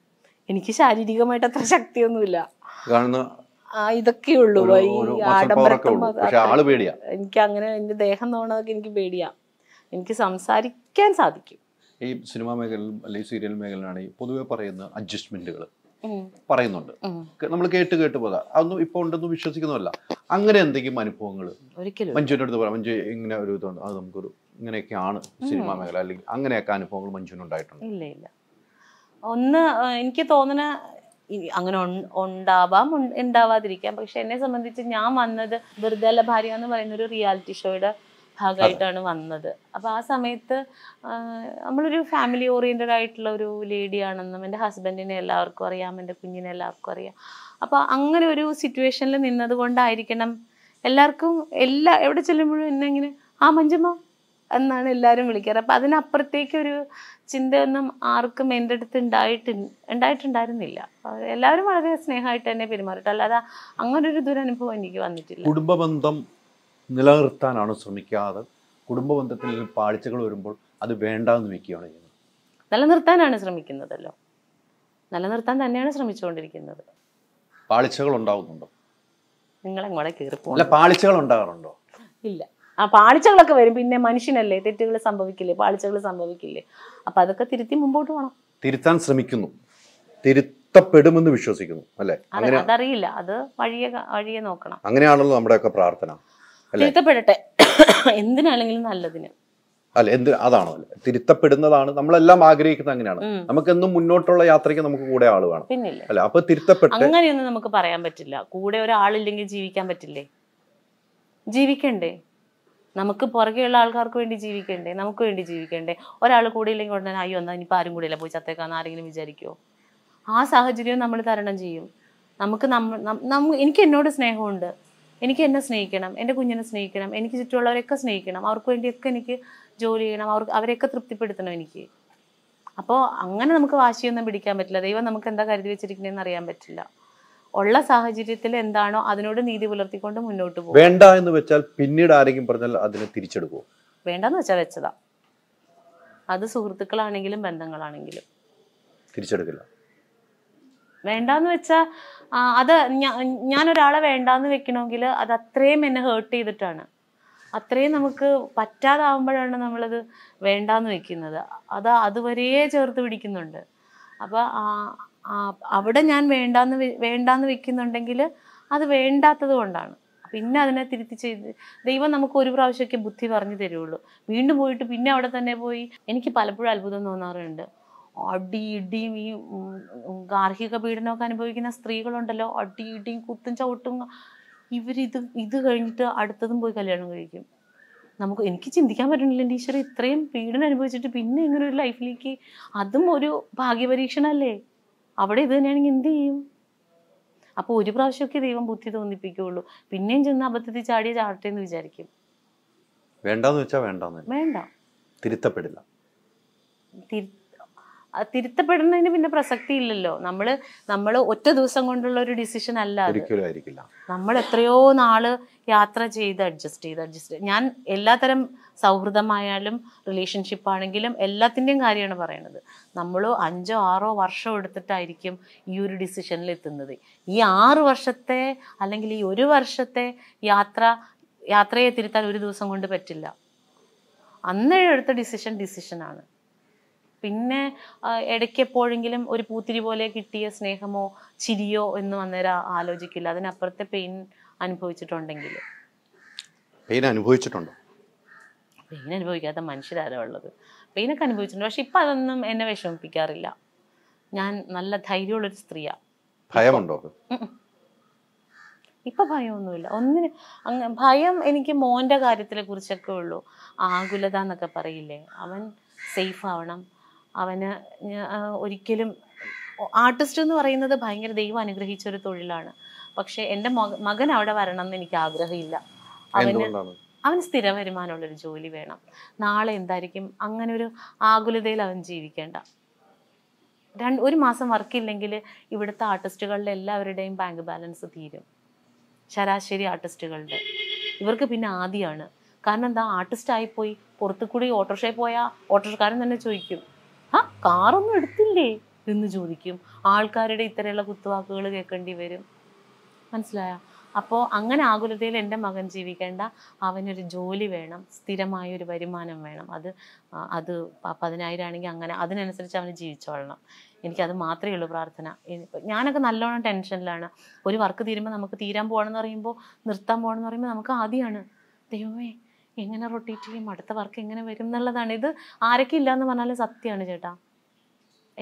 [SPEAKER 2] എനിക്ക് ശാരീരികമായിട്ട് അത്ര ശക്തിയൊന്നുമില്ല ഇതൊക്കെ ഉള്ളൂ എനിക്ക് അങ്ങനെ എന്റെ ദേഹം തോന്നണതൊക്കെ എനിക്ക് പേടിയാ എനിക്ക് സംസാരിക്കാൻ സാധിക്കും
[SPEAKER 1] ഈ സിനിമാ മേഖലയിൽ അല്ലെങ്കിൽ സീരിയൽ മേഖലയിലാണ് പൊതുവെ പറയുന്ന അഡ്ജസ്റ്റ്മെന്റുകൾ പറയുന്നുണ്ട് നമ്മൾ കേട്ട് കേട്ട് പോകാം അതൊന്നും ഇപ്പൊ ഉണ്ടെന്ന് വിശ്വസിക്കുന്നല്ല അങ്ങനെ എന്തെങ്കിലും അനുഭവങ്ങൾ
[SPEAKER 2] ഒരിക്കലും മഞ്ജുവിന്റെ
[SPEAKER 1] അടുത്ത് പറയാം മഞ്ജു ഇങ്ങനെ ഒരു ഇതുണ്ട് അത് നമുക്കൊരു ഇങ്ങനെയൊക്കെയാണ് സിനിമാ മേഖല അല്ലെങ്കിൽ അങ്ങനെയൊക്കെ അനുഭവങ്ങൾ ഉണ്ടായിട്ടുണ്ട്
[SPEAKER 2] ഇല്ല ഇല്ല ഒന്ന് എനിക്ക് തോന്നുന്ന അങ്ങനെ ഉണ്ടാവാം ഉണ്ടാവാതിരിക്കാം പക്ഷെ എന്നെ സംബന്ധിച്ച് ഞാൻ വന്നത് വെറുതെ ഭാര്യ എന്ന് പറയുന്ന ഒരു റിയാലിറ്റി ഷോയുടെ ഭാഗമായിട്ടാണ് വന്നത് അപ്പൊ ആ സമയത്ത് നമ്മളൊരു ഫാമിലി ഓറിയന്റഡ് ആയിട്ടുള്ള ഒരു ലേഡിയാണെന്നും എൻ്റെ ഹസ്ബൻഡിനെ എല്ലാവർക്കും അറിയാം എൻ്റെ കുഞ്ഞിനെ എല്ലാവർക്കും അറിയാം അപ്പോൾ അങ്ങനെ ഒരു സിറ്റുവേഷനിൽ നിന്നത് കൊണ്ടായിരിക്കണം എല്ലാവർക്കും എല്ലാ എവിടെ ചെല്ലുമ്പോഴും എന്നെ ഇങ്ങനെ ആ മഞ്ജമ്മ എന്നാണ് എല്ലാവരും വിളിക്കാറ് അപ്പം അതിനപ്പുറത്തേക്കൊരു ചിന്തയൊന്നും ആർക്കും എൻ്റെ അടുത്ത് ഉണ്ടായിട്ട് ഉണ്ടായിട്ടുണ്ടായിരുന്നില്ല എല്ലാവരും വളരെ സ്നേഹമായിട്ട് തന്നെ പെരുമാറിയിട്ട് അല്ലാതെ അങ്ങനെ ഒരു ദുരനുഭവം എനിക്ക് വന്നിട്ടില്ല
[SPEAKER 1] കുടുംബ ബന്ധം നിലനിർത്താനാണ് ശ്രമിക്കാതെ കുടുംബ ബന്ധത്തിൽ പാഴ്ചകൾ വരുമ്പോൾ അത് വേണ്ടെന്ന് വെക്കുകയാണ് ചെയ്യുന്നത്
[SPEAKER 2] നിലനിർത്താനാണ് ശ്രമിക്കുന്നതല്ലോ നിലനിർത്താൻ തന്നെയാണ് ശ്രമിച്ചുകൊണ്ടിരിക്കുന്നത്
[SPEAKER 1] പാളിച്ചകൾ ഉണ്ടാകുന്നുണ്ടോ
[SPEAKER 2] നിങ്ങളെങ്ങോടെ കീറിപ്പോ പാളിച്ചകൾ ഉണ്ടാകാറുണ്ടോ ഇല്ല ആ പാളിച്ചകളൊക്കെ വരും പിന്നെ മനുഷ്യനല്ലേ തെറ്റുകൾ സംഭവിക്കില്ലേ പാളിച്ചകൾ സംഭവിക്കില്ലേ അപ്പൊ അതൊക്കെ തിരുത്തി മുമ്പോട്ട് പോകണം
[SPEAKER 1] തിരുത്താൻ ശ്രമിക്കുന്നു തിരുത്തപ്പെടുമെന്ന് വിശ്വസിക്കുന്നു അല്ലെ
[SPEAKER 2] അതറിയില്ല അത് വഴിയെ വഴിയെ നോക്കണം
[SPEAKER 1] അങ്ങനെയാണല്ലോ നമ്മുടെയൊക്കെ പ്രാർത്ഥന
[SPEAKER 2] തിരുത്തപ്പെടട്ടെ എന്തിനാണെങ്കിലും നല്ലതിന്
[SPEAKER 1] അല്ല എന്ത് അതാണോ തിരുത്തപ്പെടുന്നതാണ് നമ്മളെല്ലാം ആഗ്രഹിക്കുന്നത് അങ്ങനെയാണ് നമുക്ക് എന്നും മുന്നോട്ടുള്ള യാത്രയ്ക്ക് നമുക്ക് കൂടെ ആൾ വേണം അല്ല അപ്പൊ തിരുത്തപ്പെട്ട് അങ്ങനെയൊന്നും
[SPEAKER 2] നമുക്ക് പറയാൻ പറ്റില്ല കൂടെ ഒരാളില്ലെങ്കിൽ ജീവിക്കാൻ പറ്റില്ലേ ജീവിക്കണ്ടേ നമുക്ക് പുറകെയുള്ള ആൾക്കാർക്ക് വേണ്ടി ജീവിക്കണ്ടേ നമുക്ക് വേണ്ടി ജീവിക്കണ്ടേ ഒരാൾ ഇല്ലെങ്കിൽ ഉടനെ അയ്യോ എന്നാൽ ഇനിയിപ്പോൾ ആരും കൂടിയില്ല പോയി ചത്തേക്കാന്ന് ആരെങ്കിലും വിചാരിക്കുമോ ആ സാഹചര്യം നമ്മൾ തരണം ചെയ്യും നമുക്ക് നമ്മ എനിക്ക് എന്നോട് സ്നേഹമുണ്ട് എനിക്ക് എന്നെ സ്നേഹിക്കണം എൻ്റെ കുഞ്ഞിനെ സ്നേഹിക്കണം എനിക്ക് ചുറ്റുമുള്ളവരെയൊക്കെ സ്നേഹിക്കണം അവർക്ക് വേണ്ടിയൊക്കെ എനിക്ക് ജോലി ചെയ്യണം അവർക്ക് അവരെയൊക്കെ തൃപ്തിപ്പെടുത്തണം എനിക്ക് അപ്പോൾ അങ്ങനെ നമുക്ക് വാശിയൊന്നും പിടിക്കാൻ പറ്റില്ല ദൈവം നമുക്ക് എന്താ കരുതി വെച്ചിരിക്കുന്നതെന്ന് അറിയാൻ പറ്റില്ല ഉള്ള സാഹചര്യത്തിൽ എന്താണോ അതിനോട് നീതി പുലർത്തിക്കൊണ്ട് മുന്നോട്ട് പോകും വേണ്ട
[SPEAKER 1] എന്ന് വെച്ചാൽ പിന്നീട് ആരെങ്കിലും പറഞ്ഞാൽ അതിനെ തിരിച്ചെടുക്കുമോ
[SPEAKER 2] വേണ്ടെന്ന് വെച്ചാൽ വെച്ചതാ അത് സുഹൃത്തുക്കളാണെങ്കിലും ബന്ധങ്ങളാണെങ്കിലും തിരിച്ചെടുക്കില്ല വേണ്ടെന്ന് വെച്ചാൽ അത് ഞാൻ ഒരാളെ വേണ്ടാന്ന് വെക്കണമെങ്കിൽ അത് അത്രയും എന്നെ ഹേർട്ട് ചെയ്തിട്ടാണ് അത്രയും നമുക്ക് പറ്റാതാവുമ്പോഴാണ് നമ്മളത് വേണ്ടാന്ന് വെക്കുന്നത് അത് അതുവരെയേ ചേർത്ത് പിടിക്കുന്നുണ്ട് അപ്പോൾ അവിടെ ഞാൻ വേണ്ടാന്ന് വേണ്ടാന്ന് വെക്കുന്നുണ്ടെങ്കിൽ അത് വേണ്ടാത്തത് കൊണ്ടാണ് പിന്നെ അതിനെ തിരുത്തി ചെയ്ത് ദൈവം നമുക്ക് ഒരു പ്രാവശ്യമൊക്കെ ബുദ്ധി പറഞ്ഞു തരുള്ളൂ വീണ്ടും പോയിട്ട് പിന്നെ അവിടെ തന്നെ പോയി എനിക്ക് പലപ്പോഴും അത്ഭുതം തോന്നാറുണ്ട് അടി ഇടിയും ഈ ഗാർഹിക പീഡനമൊക്കെ അനുഭവിക്കുന്ന സ്ത്രീകളുണ്ടല്ലോ അടി ഇടിയും കുത്തും ചവിട്ടും ഇവരിത് ഇത് കഴിഞ്ഞിട്ട് അടുത്തതും പോയി കല്യാണം കഴിക്കും നമുക്ക് എനിക്ക് ചിന്തിക്കാൻ പറ്റുന്നില്ല ടീച്ചർ ഇത്രയും പീഡനം അനുഭവിച്ചിട്ട് പിന്നെ ഇങ്ങനെ ഒരു ലൈഫിലേക്ക് അതും ഒരു ഭാഗ്യപരീക്ഷണല്ലേ അവിടെ ഇത് തന്നെയാണെങ്കിൽ എന്ത് ചെയ്യും അപ്പോൾ ഒരു പ്രാവശ്യമൊക്കെ ദൈവം ബുദ്ധി തോന്നിപ്പിക്കുകയുള്ളൂ പിന്നെയും ചെന്ന് അബദ്ധത്തിൽ ചാടിയ ചാടട്ടെ എന്ന്
[SPEAKER 1] വിചാരിക്കും വേണ്ടെന്ന് വെച്ചാൽ വേണ്ട തിരുത്തപ്പെടില്ല
[SPEAKER 2] തിരുത്തപ്പെടുന്നതിന് പിന്നെ പ്രസക്തി ഇല്ലല്ലോ നമ്മൾ നമ്മൾ ഒറ്റ ദിവസം കൊണ്ടുള്ള ഒരു ഡിസിഷൻ അല്ല നമ്മൾ എത്രയോ നാള് യാത്ര ചെയ്ത് അഡ്ജസ്റ്റ് ചെയ്ത് അഡ്ജസ്റ്റ് ചെയ്ത് ഞാൻ എല്ലാത്തരം സൗഹൃദമായാലും റിലേഷൻഷിപ്പ് ആണെങ്കിലും എല്ലാത്തിൻ്റെയും കാര്യമാണ് പറയുന്നത് നമ്മൾ അഞ്ചോ ആറോ വർഷം എടുത്തിട്ടായിരിക്കും ഈ ഒരു ഡിസിഷനിൽ എത്തുന്നത് ഈ ആറ് വർഷത്തെ അല്ലെങ്കിൽ ഈ ഒരു വർഷത്തെ യാത്ര യാത്രയെ തിരുത്താൻ ഒരു ദിവസം കൊണ്ട് പറ്റില്ല അന്നേഴെടുത്ത ഡിസിഷൻ ഡിസിഷനാണ് പിന്നെ ഇടയ്ക്ക് എപ്പോഴെങ്കിലും ഒരു പൂത്തിരി പോലെ കിട്ടിയ സ്നേഹമോ ചിരിയോ എന്ന് അന്നേരം ആലോചിക്കില്ല അതിനപ്പുറത്തെ പെയിൻ അനുഭവിച്ചിട്ടുണ്ടെങ്കിൽ
[SPEAKER 1] പെയിൻ അനുഭവിച്ചിട്ടുണ്ടോ
[SPEAKER 2] പെയിൻ അനുഭവിക്കാത്ത മനുഷ്യരാരോ ഉള്ളത് പെയിനൊക്കെ അനുഭവിച്ചിട്ടുണ്ട് പക്ഷെ ഇപ്പൊ അതൊന്നും എന്നെ വിഷമിപ്പിക്കാറില്ല ഞാൻ നല്ല ധൈര്യമുള്ളൊരു സ്ത്രീയാ ഭയമുണ്ടോ ഇപ്പൊ ഭയമൊന്നുമില്ല ഒന്നിന് അങ്ങ ഭയം എനിക്ക് മോന്റെ കാര്യത്തിനെ കുറിച്ചൊക്കെ ഉള്ളൂ ആകുലത എന്നൊക്കെ പറയില്ലേ അവൻ സേഫ് ആവണം അവന് ഒരിക്കലും ആർട്ടിസ്റ്റ് എന്ന് പറയുന്നത് ഭയങ്കര ദൈവം അനുഗ്രഹിച്ച ഒരു തൊഴിലാണ് പക്ഷെ എൻ്റെ മകൻ അവിടെ വരണം എന്ന് എനിക്ക് ആഗ്രഹമില്ല അവന് അവന് സ്ഥിര വരുമാനമുള്ളൊരു ജോലി വേണം നാളെ എന്തായിരിക്കും അങ്ങനെ ഒരു ആകുലതയിൽ അവൻ ജീവിക്കേണ്ട രണ്ട് ഒരു മാസം വർക്കില്ലെങ്കിൽ ഇവിടുത്തെ ആർട്ടിസ്റ്റുകളുടെ എല്ലാവരുടെയും ബാങ്ക് ബാലൻസ് തീരും ശരാശരി ആർട്ടിസ്റ്റുകളുടെ ഇവർക്ക് പിന്നെ ആദ്യമാണ് കാരണം എന്താ ആർട്ടിസ്റ്റ് ആയിപ്പോയി പുറത്തു കൂടി ഓട്ടോറിക്ഷയിൽ പോയാൽ ഓട്ടോറിക്ഷക്കാരൻ തന്നെ ചോദിക്കും ആ കാറൊന്നും എടുത്തില്ലേ എന്ന് ചോദിക്കും ആൾക്കാരുടെ ഇത്തരമുള്ള കുത്തുവാക്കുകൾ കേൾക്കേണ്ടി വരും മനസ്സിലായോ അപ്പോൾ അങ്ങനെ ആകുലതയിൽ എൻ്റെ മകൻ ജീവിക്കേണ്ട അവനൊരു ജോലി വേണം സ്ഥിരമായ ഒരു വരുമാനം വേണം അത് അത് പതിനായിരം ആണെങ്കിൽ അങ്ങനെ അതിനനുസരിച്ച് അവന് ജീവിച്ചോളണം എനിക്കത് മാത്രമേ ഉള്ളൂ പ്രാർത്ഥന ഞാനൊക്കെ നല്ലോണം ടെൻഷനിലാണ് ഒരു വർക്ക് തീരുമ്പോൾ നമുക്ക് തീരാൻ പോകണമെന്ന് പറയുമ്പോൾ നിർത്താൻ പോകണമെന്ന് പറയുമ്പോൾ നമുക്ക് ആദ്യമാണ് ദൈവമേ എങ്ങനെ റൊട്ടേറ്റ് ചെയ്യും അടുത്ത വർക്ക് എങ്ങനെ വരും എന്നുള്ളതാണ് ഇത് ആരൊക്കെ ഇല്ലയെന്ന് പറഞ്ഞാലും സത്യമാണ് ചേട്ടാ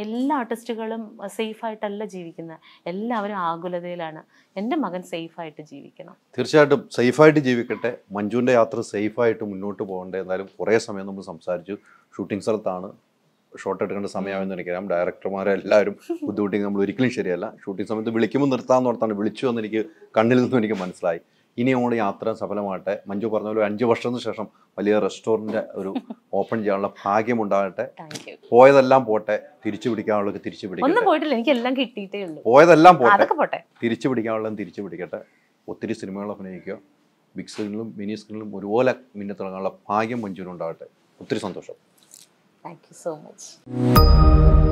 [SPEAKER 2] എല്ലാ ആർട്ടിസ്റ്റുകളും സേഫായിട്ടല്ല ജീവിക്കുന്നത് എല്ലാവരും ആകുലതയിലാണ് എൻ്റെ മകൻ സേഫായിട്ട് ജീവിക്കണം
[SPEAKER 1] തീർച്ചയായിട്ടും സേഫായിട്ട് ജീവിക്കട്ടെ മഞ്ജുവിൻ്റെ യാത്ര സേഫായിട്ട് മുന്നോട്ട് പോകണ്ടേ എന്നാലും കുറേ സമയം നമ്മൾ സംസാരിച്ചു ഷൂട്ടിംഗ് സ്ഥലത്താണ് ഷോട്ട് എടുക്കേണ്ട സമയമാണെന്ന് എനിക്കറിയാം ഡയറക്ടർമാരെ എല്ലാവരും ബുദ്ധിമുട്ടിങ് നമ്മൾ ഒരിക്കലും ശരിയല്ല ഷൂട്ടിംഗ് സമയത്ത് വിളിക്കുമ്പോൾ നിർത്താമെന്ന് ഓർത്താണ് വിളിച്ചു എന്ന് എനിക്ക് കണ്ണിൽ നിന്നും എനിക്ക് മനസ്സിലായി ഇനി നമ്മുടെ യാത്ര സഫലമാകട്ടെ മഞ്ജു പറഞ്ഞ പോലെ അഞ്ചു വർഷത്തിന് ശേഷം വലിയ റെസ്റ്റോറൻറ്റ് ഒരു ഓപ്പൺ ചെയ്യാനുള്ള ഭാഗ്യം ഉണ്ടാകട്ടെ പോയതെല്ലാം പോട്ടെ തിരിച്ചു പിടിക്കാനുള്ള തിരിച്ചു പിടിക്കട്ടെ
[SPEAKER 2] പോയിട്ടില്ല എനിക്ക് എല്ലാം കിട്ടിയിട്ടേ ഉള്ളൂ
[SPEAKER 1] പോയതെല്ലാം പോട്ടെ തിരിച്ചു പിടിക്കാനുള്ള തിരിച്ചു പിടിക്കട്ടെ ഒത്തിരി സിനിമകൾ അഭിനയിക്കുക ബിഗ് സ്ക്രീനിലും മിനി സ്ക്രീനിലും ഒരുപോലെ തുടങ്ങാനുള്ള ഭാഗ്യം മഞ്ജുവിനുണ്ടാകട്ടെ ഒത്തിരി സന്തോഷം താങ്ക് യു സോ മച്ച്